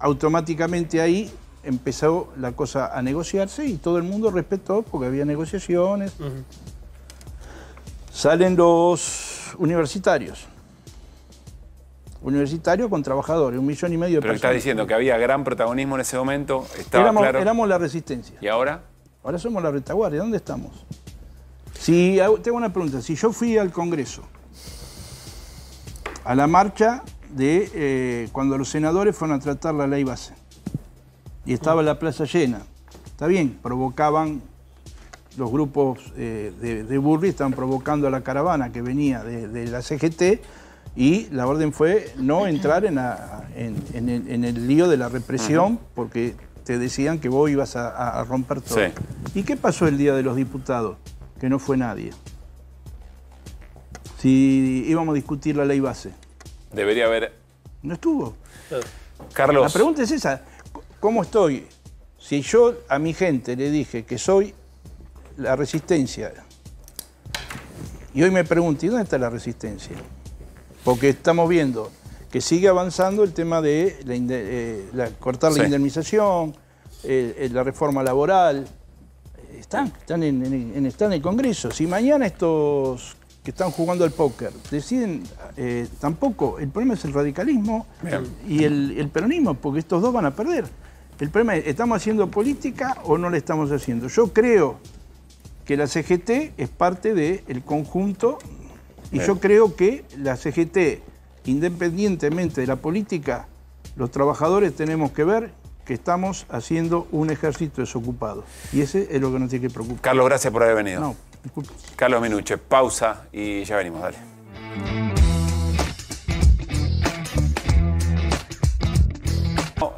automáticamente ahí empezó la cosa a negociarse y todo el mundo respetó porque había negociaciones. Salen los universitarios. Universitarios con trabajadores, un millón y medio de Pero personas. Pero está diciendo que había gran protagonismo en ese momento. éramos, éramos la resistencia. ¿Y ahora? Ahora somos la retaguardia. ¿Dónde estamos? Si, tengo una pregunta. Si yo fui al Congreso, a la marcha de eh, cuando los senadores fueron a tratar la ley base. Y estaba la plaza llena. Está bien, provocaban los grupos eh, de, Burri, estaban provocando a la caravana que venía de, la CGT y la orden fue no entrar en, el, lío de la represión porque te decían que vos ibas a, romper todo. ¿Y qué pasó el día de los diputados? Que no fue nadie si íbamos a discutir la ley base. Debería haber. No estuvo. Carlos. La pregunta es esa. ¿Cómo estoy? Si yo a mi gente le dije que soy la resistencia, y hoy me pregunto, ¿y dónde está la resistencia? Porque estamos viendo que sigue avanzando el tema de eh, cortar la indemnización, la reforma laboral. Están, están, están en el Congreso. Si mañana estos que están jugando al póker deciden eh, tampoco. El problema es el radicalismo y el, peronismo, porque estos dos van a perder. El problema es, ¿estamos haciendo política o no la estamos haciendo? Yo creo que la CGT es parte del el conjunto y yo creo que la CGT, independientemente de la política, los trabajadores tenemos que ver que estamos haciendo un ejército desocupado. Y ese es lo que nos tiene que preocupar. Carlos, gracias por haber venido. No. Carlos Minuche, pausa y ya venimos, dale.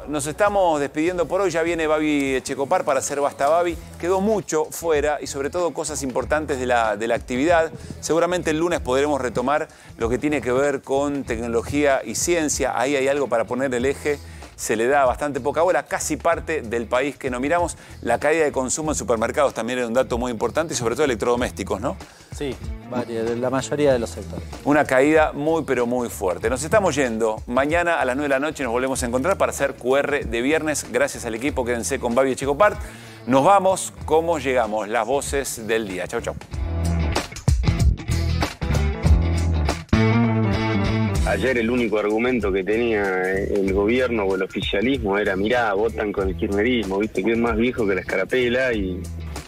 Nos estamos despidiendo por hoy, ya viene Babi Checopar para hacer Basta Babi. Quedó mucho fuera y sobre todo cosas importantes de la, de la actividad. Seguramente el lunes podremos retomar lo que tiene que ver con tecnología y ciencia. Ahí hay algo para poner el eje se le da bastante poca bola, casi parte del país que no miramos. La caída de consumo en supermercados también es un dato muy importante y sobre todo electrodomésticos, ¿no? Sí, de la mayoría de los sectores. Una caída muy pero muy fuerte. Nos estamos yendo. Mañana a las 9 de la noche nos volvemos a encontrar para hacer QR de viernes. Gracias al equipo, quédense con Babi y Chico Part. Nos vamos, ¿cómo llegamos? Las voces del día. Chau, chau. ayer el único argumento que tenía el gobierno o el oficialismo era, mirá, votan con el kirchnerismo, viste, que es más viejo que la escarapela y...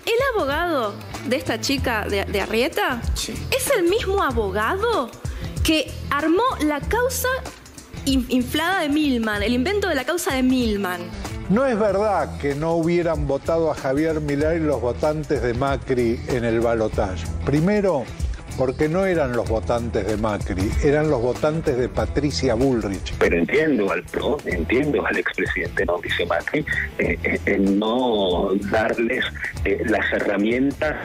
¿El abogado de esta chica de, Arrieta es el mismo abogado que armó la causa inflada de Milman, el invento de la causa de Milman? No es verdad que no hubieran votado a Javier y los votantes de Macri en el balotaje. Primero, porque no eran los votantes de Macri, eran los votantes de Patricia Bullrich. Pero entiendo al PRO, entiendo al expresidente Mauricio Macri, eh, eh, en no darles eh, las herramientas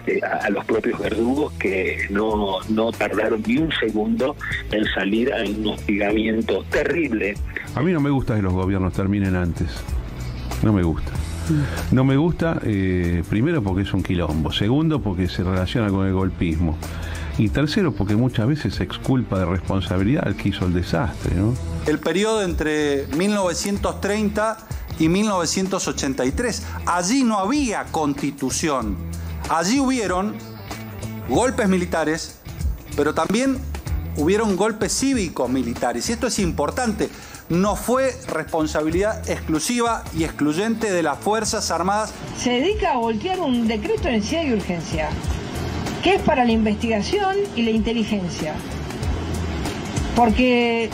a, los propios verdugos que no, no tardaron ni un segundo en salir a un hostigamiento terrible. A mí no me gusta que los gobiernos terminen antes, no me gusta. Mm. No me gusta, primero porque es un quilombo, segundo porque se relaciona con el golpismo. Y tercero, porque muchas veces se exculpa de responsabilidad el que hizo el desastre. ¿no? El periodo entre 1930 y 1983. Allí no había constitución. Allí hubieron golpes militares, pero también hubieron golpes cívicos militares. Y esto es importante. No fue responsabilidad exclusiva y excluyente de las Fuerzas Armadas. Se dedica a voltear un decreto en sí y urgencia que es para la investigación y la inteligencia. Porque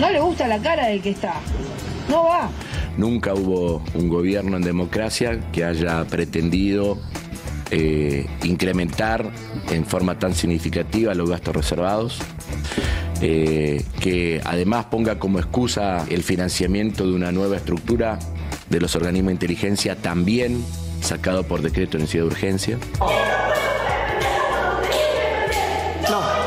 no le gusta la cara del que está. No va. Nunca hubo un gobierno en democracia que haya pretendido eh, incrementar en forma tan significativa los gastos reservados. Eh, que además ponga como excusa el financiamiento de una nueva estructura de los organismos de inteligencia también sacado por decreto en necesidad de urgencia. No.